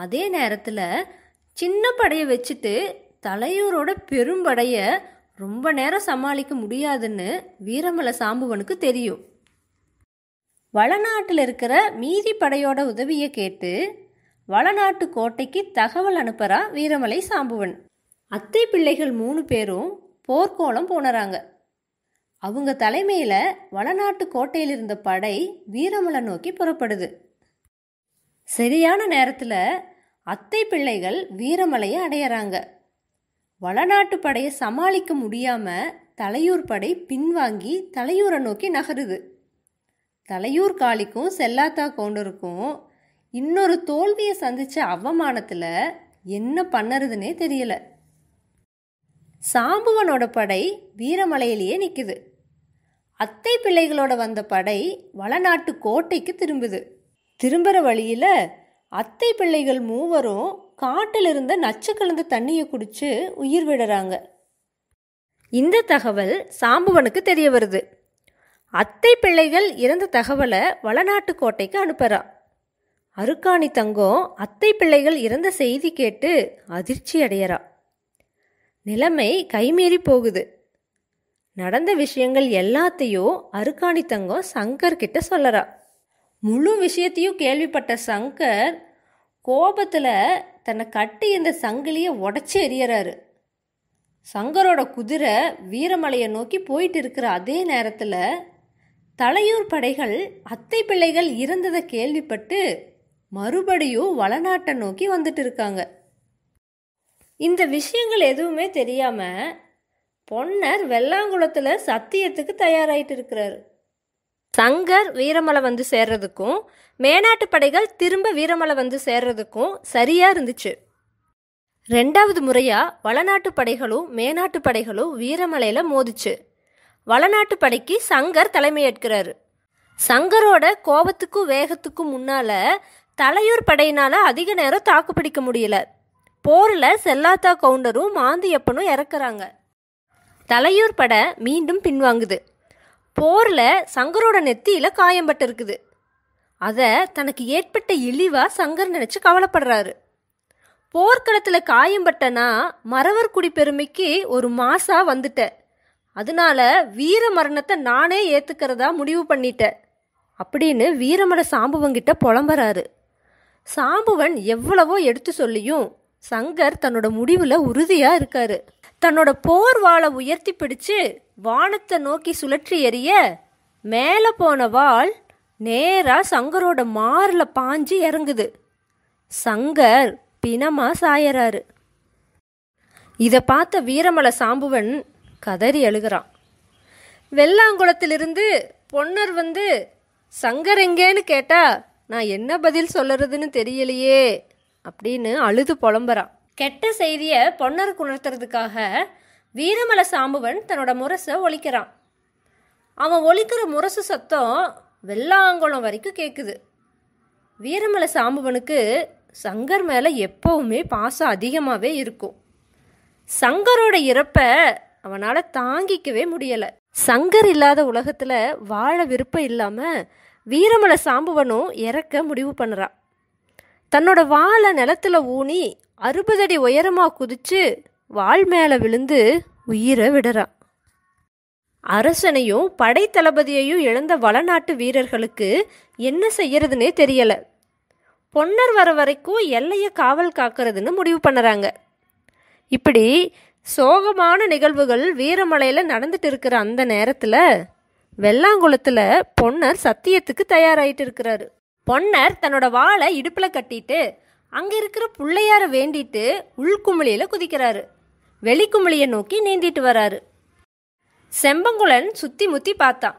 அதே நேரத்தில் சின்ன படையை வச்சுட்டு தலையூரோட பெரும்படையை ரொம்ப நேரம் சமாளிக்க முடியாதுன்னு வீரமலை சாம்புவனுக்கு தெரியும் வளநாட்டில் இருக்கிற மீதி படையோட உதவியை கேட்டு வளநாட்டு கோட்டைக்கு தகவல் அனுப்புறா வீரமலை சாம்புவன் அத்தை பிள்ளைகள் மூணு பேரும் போர்க்கோளம் போனறாங்க அவங்க தலைமையில் வளநாட்டு கோட்டையில் இருந்த படை வீரமலை நோக்கி புறப்படுது சரியான நேரத்தில் அத்தை பிள்ளைகள் வீரமலையை அடையிறாங்க வளநாட்டு படையை சமாளிக்க முடியாமல் தலையூர் படை பின்வாங்கி தலையூரை நோக்கி நகருது தலையூர் காளிக்கும் செல்லாத்தா கவுண்டருக்கும் இன்னொரு தோல்வியை சந்தித்த அவமானத்தில் என்ன பண்ணுறதுனே தெரியல சாம்புவனோட படை வீரமலையிலேயே நிற்குது அத்தை பிள்ளைகளோட வந்த படை வளநாட்டு கோட்டைக்கு திரும்புது திரும்புகிற வழியில் அத்தை பிள்ளைகள் மூவரும் காட்டில் இருந்த நச்சு கலந்த தண்ணியை குடித்து உயிர் விடுறாங்க இந்த தகவல் சாம்புவனுக்கு தெரிய வருது அத்தை பிள்ளைகள் இறந்த தகவலை வளநாட்டு கோட்டைக்கு அனுப்புறா அருக்காணி தங்கம் அத்தை பிள்ளைகள் இறந்த செய்தி கேட்டு அதிர்ச்சி அடையறா நிலைமை கைமீறி போகுது நடந்த விஷயங்கள் எல்லாத்தையும் அருக்காணி தங்கம் சங்கர் கிட்ட சொல்லறா முழு விஷயத்தையும் கேள்விப்பட்ட சங்கர் கோபத்தில் தன்னை கட்டி இந்த சங்கிலியை உடச்சி எறியறாரு சங்கரோட குதிரை வீரமலையை நோக்கி போயிட்டு இருக்கிற அதே நேரத்தில் தலையூர் படைகள் அத்தை பிள்ளைகள் இறந்ததை கேள்விப்பட்டு மறுபடியும் வளநாட்டை நோக்கி வந்துட்டு இருக்காங்க இந்த விஷயங்கள் எதுவுமே தெரியாமல் பொன்னர் வெள்ளாங்குளத்தில் சத்தியத்துக்கு தயாராயிட்டு இருக்கிறாரு சங்கர் வீரமலை வந்து சேர்றதுக்கும் மேனாட்டு படைகள் திரும்ப வீரமலை வந்து சேர்றதுக்கும் சரியா இருந்துச்சு ரெண்டாவது முறையா வளநாட்டு படைகளும் மேனாட்டு படைகளும் வீரமலையில மோதிச்சு வளநாட்டு படைக்கு சங்கர் தலைமையேற்கிறாரு சங்கரோட கோபத்துக்கும் வேகத்துக்கும் முன்னால் தலையூர் படையினால் அதிக நேரம் தாக்குப்பிடிக்க முடியல போரில் செல்லாத்தா கவுண்டரும் மாந்தியப்பனும் இறக்குறாங்க தலையூர் படை மீண்டும் பின்வாங்குது போரில் சங்கரோட நெத்தியில் காயம்பட்டிருக்குது அதை தனக்கு ஏற்பட்ட இழிவாக சங்கர் நினச்சி கவலைப்படுறாரு போர்க்களத்தில் காயம்பட்டனா மறவர் குடிப்பெருமைக்கு ஒரு மாசா வந்துட்ட அதனால வீர மரணத்தை நானே ஏற்றுக்கிறதா முடிவு பண்ணிட்டேன் அப்படின்னு வீரமர சாம்புவங்கிட்ட புலம்புறாரு சாம்புவன் எவ்வளவோ எடுத்து சொல்லியும் சங்கர் தன்னோட முடிவில் உறுதியாக இருக்காரு தன்னோட போர் வாழை உயர்த்தி பிடிச்சு வானத்தை நோக்கி சுழற்றி எறிய மேலே போன வாள் நேராக சங்கரோட மாரில் பாஞ்சு இறங்குது சங்கர் பிணமாக சாயறாரு இதை பார்த்த வீரமலை சாம்புவன் கதறி எழுகிறான் வெள்ளாங்குளத்திலிருந்து பொன்னர் வந்து சங்கர் எங்கேன்னு கேட்டா நான் என்ன பதில் சொல்லுறதுன்னு தெரியலையே அப்படின்னு அழுது புலம்புறான் கெட்ட செய்தியை பொன்னருக்கு உணர்த்துறதுக்காக வீரமல சாம்புவன் தன்னோட முரசை ஒழிக்கிறான் அவன் ஒழிக்கிற முரசு சத்தம் வெள்ளாங்குளம் வரைக்கும் கேட்குது வீரமலை சாம்புவனுக்கு சங்கர் மேலே எப்போவுமே பாசம் அதிகமாகவே இருக்கும் சங்கரோட இறப்பை அவனால் தாங்கிக்கவே முடியலை சங்கர் இல்லாத உலகத்தில் வாழ விருப்பம் இல்லாமல் வீரமலை சாம்புவனும் இறக்க முடிவு பண்ணுறான் தன்னோட வாழை நிலத்தில் ஊனி அறுபது அடி உயரமாக குதித்து வாள் மேலே விழுந்து உயிரை விடுறான் அரசனையும் படை தளபதியையும் இழந்த வளநாட்டு வீரர்களுக்கு என்ன செய்யறதுன்னே தெரியலை பொன்னர் வர வரைக்கும் எல்லையை காவல் காக்கிறதுன்னு முடிவு பண்ணுறாங்க இப்படி சோகமான நிகழ்வுகள் வீரமலையில் நடந்துட்டு இருக்கிற அந்த நேரத்தில் வெள்ளாங்குளத்தில் பொன்னர் சத்தியத்துக்கு தயாராகிட்டு இருக்கிறாரு பொன்னர் தன்னோட வாளை இடுப்பில் கட்டிட்டு அங்கே இருக்கிற பிள்ளையாரை வேண்டிட்டு உள்குமிழியில் குதிக்கிறாரு வெளிக்குமிழியை நோக்கி நீந்திட்டு வராரு செம்பங்குளன் சுற்றி முத்தி பார்த்தான்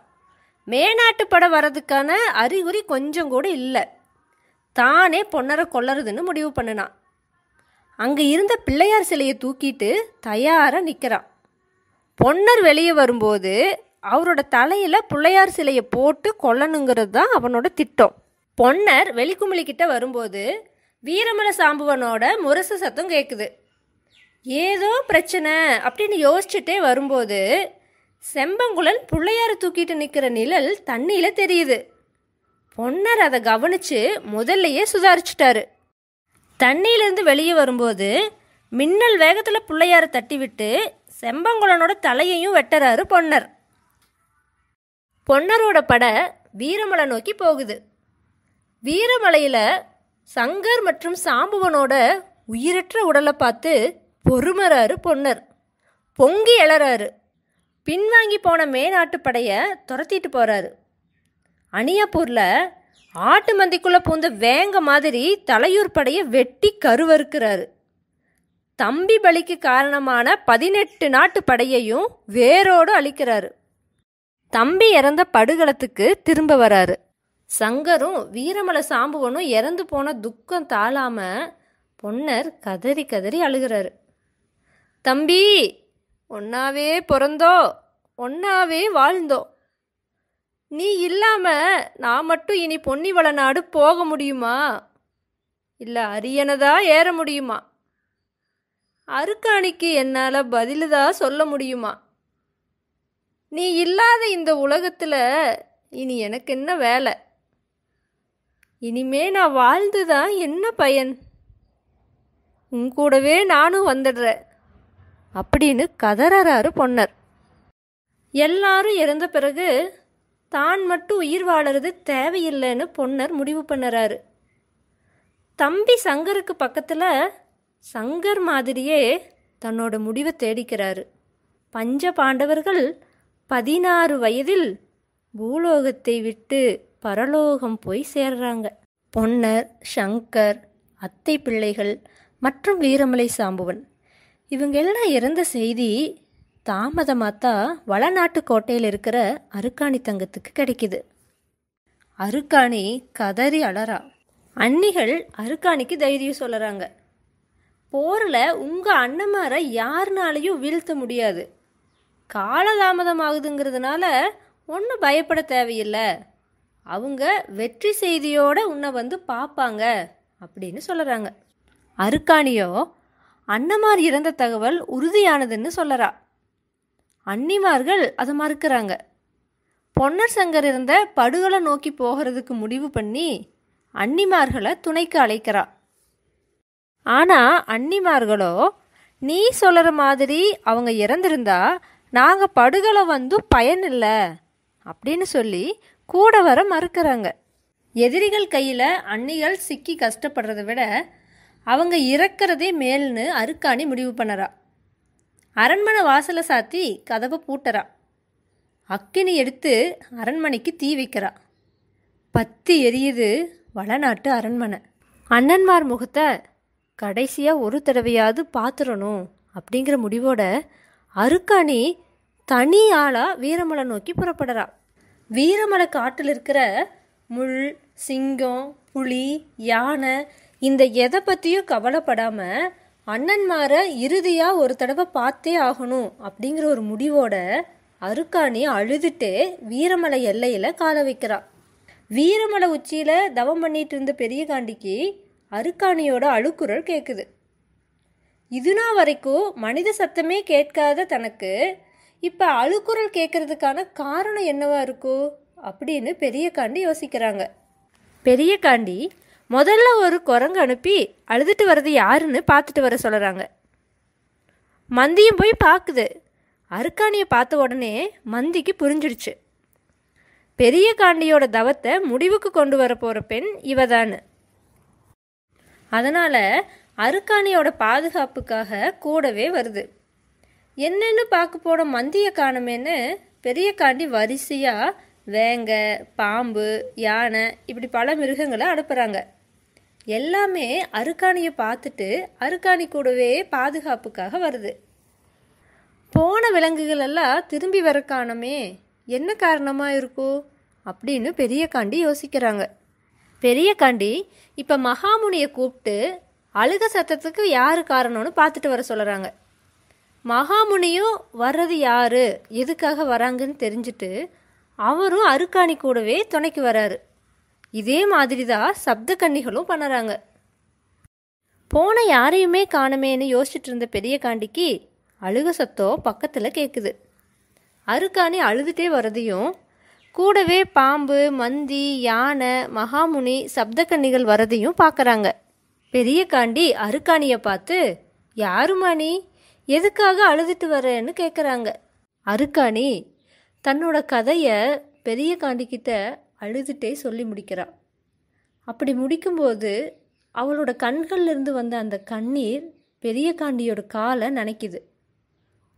மேனாட்டு படம் வர்றதுக்கான அறிகுறி கொஞ்சம் கூட இல்லை தானே பொன்னரை கொல்லறதுன்னு முடிவு பண்ணினான் அங்கே இருந்த பிள்ளையார் சிலையை தூக்கிட்டு தயாராக நிற்கிறான் பொன்னர் வெளியே வரும்போது அவரோட தலையில் பிள்ளையார் சிலையை போட்டு கொல்லணுங்கிறது தான் அவனோட திட்டம் பொன்னர் வெளிக்குமிழிக்கிட்ட வரும்போது வீரமல சாம்புவனோட முரசு சத்தம் கேட்குது ஏதோ பிரச்சனை அப்படின்னு யோசிச்சுட்டே வரும்போது செம்பங்குழல் பிள்ளையார தூக்கிட்டு நிற்கிற நிழல் தண்ணியில் தெரியுது பொன்னர் அதை கவனித்து முதல்லையே சுதாரிச்சிட்டாரு தண்ணியிலேருந்து வெளியே வரும்போது மின்னல் வேகத்தில் பிள்ளையாரை தட்டிவிட்டு செம்பங்குளனோட தலையையும் வெட்டுறாரு பொன்னர் பொன்னரோட படை வீரமலை நோக்கி போகுது வீரமலையில் சங்கர் மற்றும் சாம்புவனோட உயிரற்ற உடலை பார்த்து பொறுமறாரு பொன்னர் பொங்கி எழறாரு பின்வாங்கி போன மேநாட்டு படையை துரத்திட்டு போகிறாரு அணியாப்பூரில் ஆட்டு மந்திக்குள்ளே பூந்த வேங்க மாதிரி தலையூர் படையை வெட்டி கருவறுக்கிறாரு தம்பி பலிக்கு காரணமான பதினெட்டு நாட்டு படையையும் வேரோடு அழிக்கிறாரு தம்பி இறந்த படுகளத்துக்கு திரும்ப வராரு சங்கரும் வீரமலை சாம்புவனும் இறந்து போன துக்கம் தாளாம பொன்னர் கதறி கதறி அழுகிறாரு தம்பி ஒன்னாவே பிறந்தோ ஒன்னாவே வாழ்ந்தோம் நீ இல்லாம நான் மட்டும் இனி பொன்னிவள நாடு போக முடியுமா இல்லை அரியனதா ஏற முடியுமா அருக்காணிக்கு என்னால் பதிலுதா சொல்ல முடியுமா நீ இல்லாத இந்த உலகத்தில் இனி எனக்கு என்ன வேலை இனிமே நான் வாழ்ந்துதான் என்ன பயன் உன் கூடவே நானும் வந்துடுறேன் அப்படின்னு கதறாரு பொன்னர் எல்லாரும் இறந்த பிறகு தான் மட்டும் உயிர் வாழறது தேவையில்லைன்னு பொன்னர் முடிவு பண்ணுறாரு தம்பி சங்கருக்கு பக்கத்தில் சங்கர் மாதிரியே தன்னோட முடிவை தேடிக்கிறாரு பஞ்ச பாண்டவர்கள் பதினாறு வயதில் பூலோகத்தை விட்டு பரலோகம் போய் சேர்றாங்க பொன்னர் சங்கர் அத்தை பிள்ளைகள் மற்றும் வீரமலை சாம்புவன் இவங்க எல்லாம் இறந்த செய்தி தாமதமாகத்தான் வளநாட்டு கோட்டையில் இருக்கிற அருக்காணி தங்கத்துக்கு கிடைக்கிது அருக்காணி கதறி அலறா அன்னிகள் அருக்காணிக்கு தைரியம் சொல்லுறாங்க போரில் உங்கள் அண்ணமாரை யாருனாலையும் வீழ்த்த முடியாது காலதாமதம் ஆகுதுங்கிறதுனால ஒன்றும் பயப்பட தேவையில்லை அவங்க வெற்றி செய்தியோடு உன்னை வந்து பார்ப்பாங்க அப்படின்னு சொல்கிறாங்க அருக்காணியோ அன்னமார் இறந்த தகவல் உறுதியானதுன்னு சொல்லறா அன்னிமார்கள் அதை மறுக்கிறாங்க பொன்னர் சங்கர் இருந்த படுகொலை நோக்கி போகிறதுக்கு முடிவு பண்ணி அன்னிமார்களை துணைக்கு அழைக்கிறா ஆனால் அன்னிமார்களோ நீ சொல்கிற மாதிரி அவங்க இறந்திருந்தா நாங்கள் படுகலை வந்து பயனில்லை அப்படின்னு சொல்லி கூட வர மறுக்கிறாங்க எதிரிகள் கையில் அன்னிகள் சிக்கி கஷ்டப்படுறத விட அவங்க இறக்கிறதே மேல்னு அருக்காணி முடிவு பண்ணுறா அரண்மனை வாசலை சாத்தி கதவை பூட்டுறா அக்கினி எடுத்து அரண்மனைக்கு தீ வைக்கிறா பத்து எரியுது வளநாட்டு அரண்மனை அண்ணன்மார் முகத்தை கடைசியாக ஒரு தடவையாவது பார்த்துடணும் அப்படிங்கிற முடிவோட அருக்காணி தனி ஆளாக வீரமலை நோக்கி புறப்படுறா வீரமலை காட்டில் இருக்கிற முள் சிங்கம் புலி யானை இந்த எதை பற்றியும் கவலைப்படாமல் அண்ணன்மாரை இறுதியாக ஒரு தடவை பார்த்தே ஆகணும் அப்படிங்கிற ஒரு முடிவோட அருக்காணி அழுதுட்டே வீரமலை எல்லையில் காலை வைக்கிறா வீரமலை உச்சியில் தவம் பண்ணிட்டு இருந்த பெரிய காண்டிக்கு அருக்காணியோட அழுக்குரல் கேட்குது இதுனா வரைக்கும் மனித சத்தமே கேட்காத தனக்கு இப்போ அழுக்குரல் கேட்கறதுக்கான காரணம் என்னவா இருக்கும் அப்படின்னு பெரிய காண்டி யோசிக்கிறாங்க பெரிய காண்டி முதல்ல ஒரு குரங்கு அனுப்பி அழுதுட்டு வர்றது யாருன்னு பார்த்துட்டு வர சொல்கிறாங்க மந்தியும் போய் பார்க்குது அருக்காணியை பார்த்த உடனே மந்திக்கு புரிஞ்சிடுச்சு பெரிய காண்டியோட தவத்தை முடிவுக்கு கொண்டு வர போகிற பெண் இவதான்னு அதனால் அருக்காணியோட பாதுகாப்புக்காக கூடவே வருது என்னென்னு பார்க்க போன மந்திய காணமேன்னு பெரிய காண்டி வரிசையாக வேங்க பாம்பு யானை இப்படி பல மிருகங்களை அனுப்புகிறாங்க எல்லாமே அருக்காணியை பார்த்துட்டு அருக்காணி கூடவே பாதுகாப்புக்காக வருது போன விலங்குகள் எல்லாம் திரும்பி வர காணமே என்ன காரணமாக இருக்கும் அப்படின்னு பெரிய காண்டி யோசிக்கிறாங்க பெரிய காண்டி இப்போ மகாமுனியை கூப்பிட்டு அழுக சத்தத்துக்கு யார் காரணம்னு பார்த்துட்டு வர சொல்கிறாங்க மகாமுனியும் வர்றது யார் எதுக்காக வராங்கன்னு தெரிஞ்சுட்டு அவரும் அருக்காணி கூடவே துணைக்கு வராரு இதே மாதிரி தான் சப்த கன்னிகளும் பண்ணுறாங்க போன யாரையுமே காணமேன்னு யோசிச்சுட்டு இருந்த பெரிய காண்டிக்கு அழுக சத்தம் பக்கத்தில் கேட்குது அருக்காணி அழுதுகிட்டே வரதையும் கூடவே பாம்பு மந்தி யானை மகாமுனி சப்தக்கண்ணிகள் வரதையும் பார்க்குறாங்க பெரிய காண்டி அருக்காணியை பார்த்து யாருமா நீ எதுக்காக அழுதுட்டு வரேன்னு கேட்குறாங்க அருக்காணி தன்னோட கதையை பெரிய காண்டிக்கிட்ட அழுதுட்டே சொல்லி முடிக்கிறாள் அப்படி முடிக்கும்போது அவளோட கண்கள்லேருந்து வந்த அந்த கண்ணீர் பெரிய காண்டியோட காலை நினைக்குது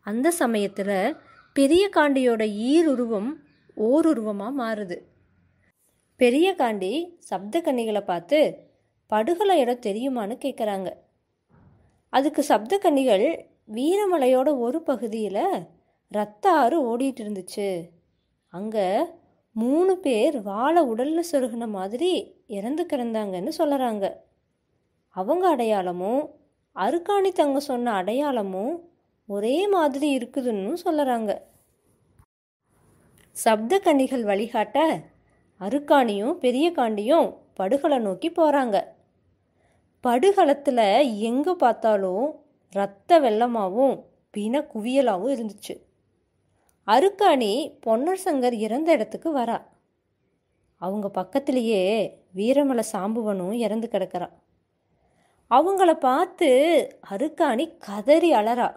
அந்த சமயத்தில் பெரிய காண்டியோட ஈருருவம் ஓருருவமாக மாறுது பெரிய காண்டி சப்த கண்ணிகளை பார்த்து படுகலை இடம் தெரியுமான்னு கேட்குறாங்க அதுக்கு சப்த கண்ணிகள் வீரமலையோட ஒரு பகுதியில் ரத்த ஆறு ஓடிட்டு இருந்துச்சு அங்கே மூணு பேர் வாழை உடலில் சொருகின மாதிரி இறந்து கிடந்தாங்கன்னு சொல்கிறாங்க அவங்க அடையாளமும் அருக்காணி தங்க சொன்ன அடையாளமும் ஒரே மாதிரி இருக்குதுன்னு சொல்கிறாங்க சப்த கண்ணிகள் வழிகாட்ட அருக்காணியும் பெரிய காண்டியும் படுகளை நோக்கி போகிறாங்க படுகளத்தில் எங்கே பார்த்தாலும் ரத்த வெள்ளமாகவும் பிண குவியலாகவும் இருந்துச்சு அருக்காணி பொன்னர் சங்கர் இறந்த இடத்துக்கு வரா அவங்க பக்கத்திலேயே வீரமலை சாம்புவனும் இறந்து கிடக்கிறான் அவங்கள பார்த்து அருக்காணி கதறி அலறா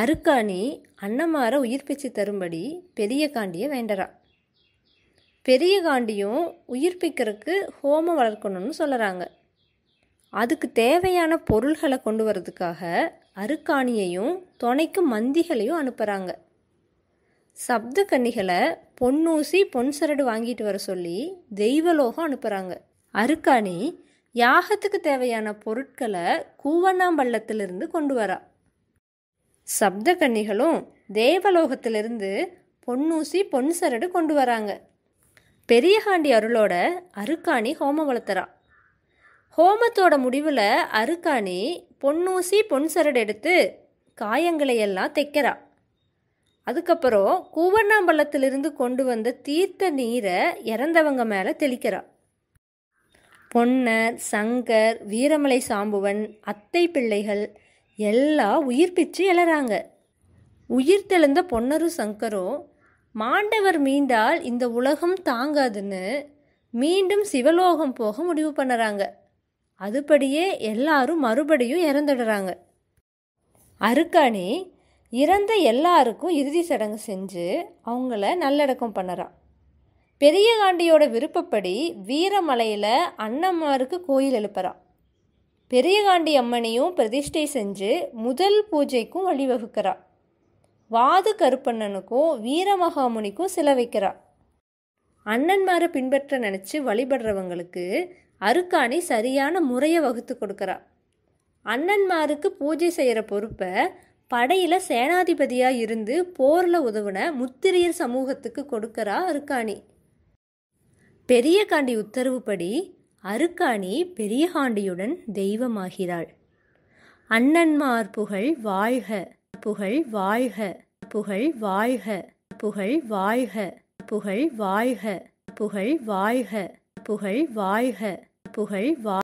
அருக்காணி அண்ணமார உயிர் பிச்சு தரும்படி பெரிய காண்டியை வேண்டறா பெரிய காண்டியும் உயிர்ப்பிக்கிறதுக்கு ஹோமம் வளர்க்கணும்னு சொல்கிறாங்க அதுக்கு தேவையான பொருள்களை கொண்டு வரதுக்காக அருக்காணியையும் துணைக்கு மந்திகளையும் அனுப்புகிறாங்க சப்த கன்னிகளை பொன்னூசி பொன் சரடு வாங்கிட்டு வர சொல்லி தெய்வலோகம் அனுப்புகிறாங்க அருக்காணி யாகத்துக்கு தேவையான பொருட்களை கூவண்ணாம்பள்ளத்திலிருந்து கொண்டு வரா சப்த கன்னிகளும் தேவலோகத்திலிருந்து பொன்னூசி பொன் சரடு கொண்டு வராங்க பெரியகாண்டி அருளோட அருக்காணி ஹோம வளர்த்துறா ஹோமத்தோட முடிவில் அருக்காணி பொன்னூசி பொன் சரடு எடுத்து காயங்களை எல்லாம் தைக்கிறா அதுக்கப்புறம் கூவண்ணாம்பலத்திலிருந்து கொண்டு வந்த தீர்த்த நீரை இறந்தவங்க மேலே தெளிக்கிறார் பொன்னர் சங்கர் வீரமலை சாம்புவன் அத்தை பிள்ளைகள் எல்லாம் உயிர் பிச்சு எழறாங்க உயிர் தெளிந்த பொன்னரும் சங்கரும் மாண்டவர் மீண்டால் இந்த உலகம் தாங்காதுன்னு மீண்டும் சிவலோகம் போக முடிவு பண்ணுறாங்க அதுபடியே எல்லாரும் மறுபடியும் இறந்துடுறாங்க அருக்காணி இறந்த எல்லாருக்கும் இறுதி சடங்கு செஞ்சு அவங்கள நல்லடக்கம் பண்ணுறான் பெரிய காண்டியோட விருப்பப்படி வீரமலையில் அண்ணம்மாருக்கு கோயில் எழுப்புறான் பெரியகாண்டி அம்மனையும் பிரதிஷ்டை செஞ்சு முதல் பூஜைக்கும் வழிவகுக்கிறா வாது கருப்பண்ணனுக்கும் வீரமகாமுனிக்கும் சில வைக்கிறா அண்ணன்மாரை பின்பற்ற நினச்சி வழிபடுறவங்களுக்கு அருக்காணி சரியான முறையை வகுத்து கொடுக்குறா அண்ணன்மாருக்கு பூஜை செய்கிற பொறுப்பை படையில் சேனாதிபதியாக இருந்து போரில் உதவுன முத்திரையர் சமூகத்துக்கு கொடுக்கறா அருக்காணி பெரிய காண்டி உத்தரவுப்படி அருக்காணி பெரிய காண்டியுடன் தெய்வமாகிறாள் அண்ணன்மார் புகழ் வாழ்க புகழ் வாழ்க புகழ் வாழ்க புகழ் வாழ்க புகழ் வாழ்க புகழ் வாழ்க புகழ் வாழ்க புகழ் வா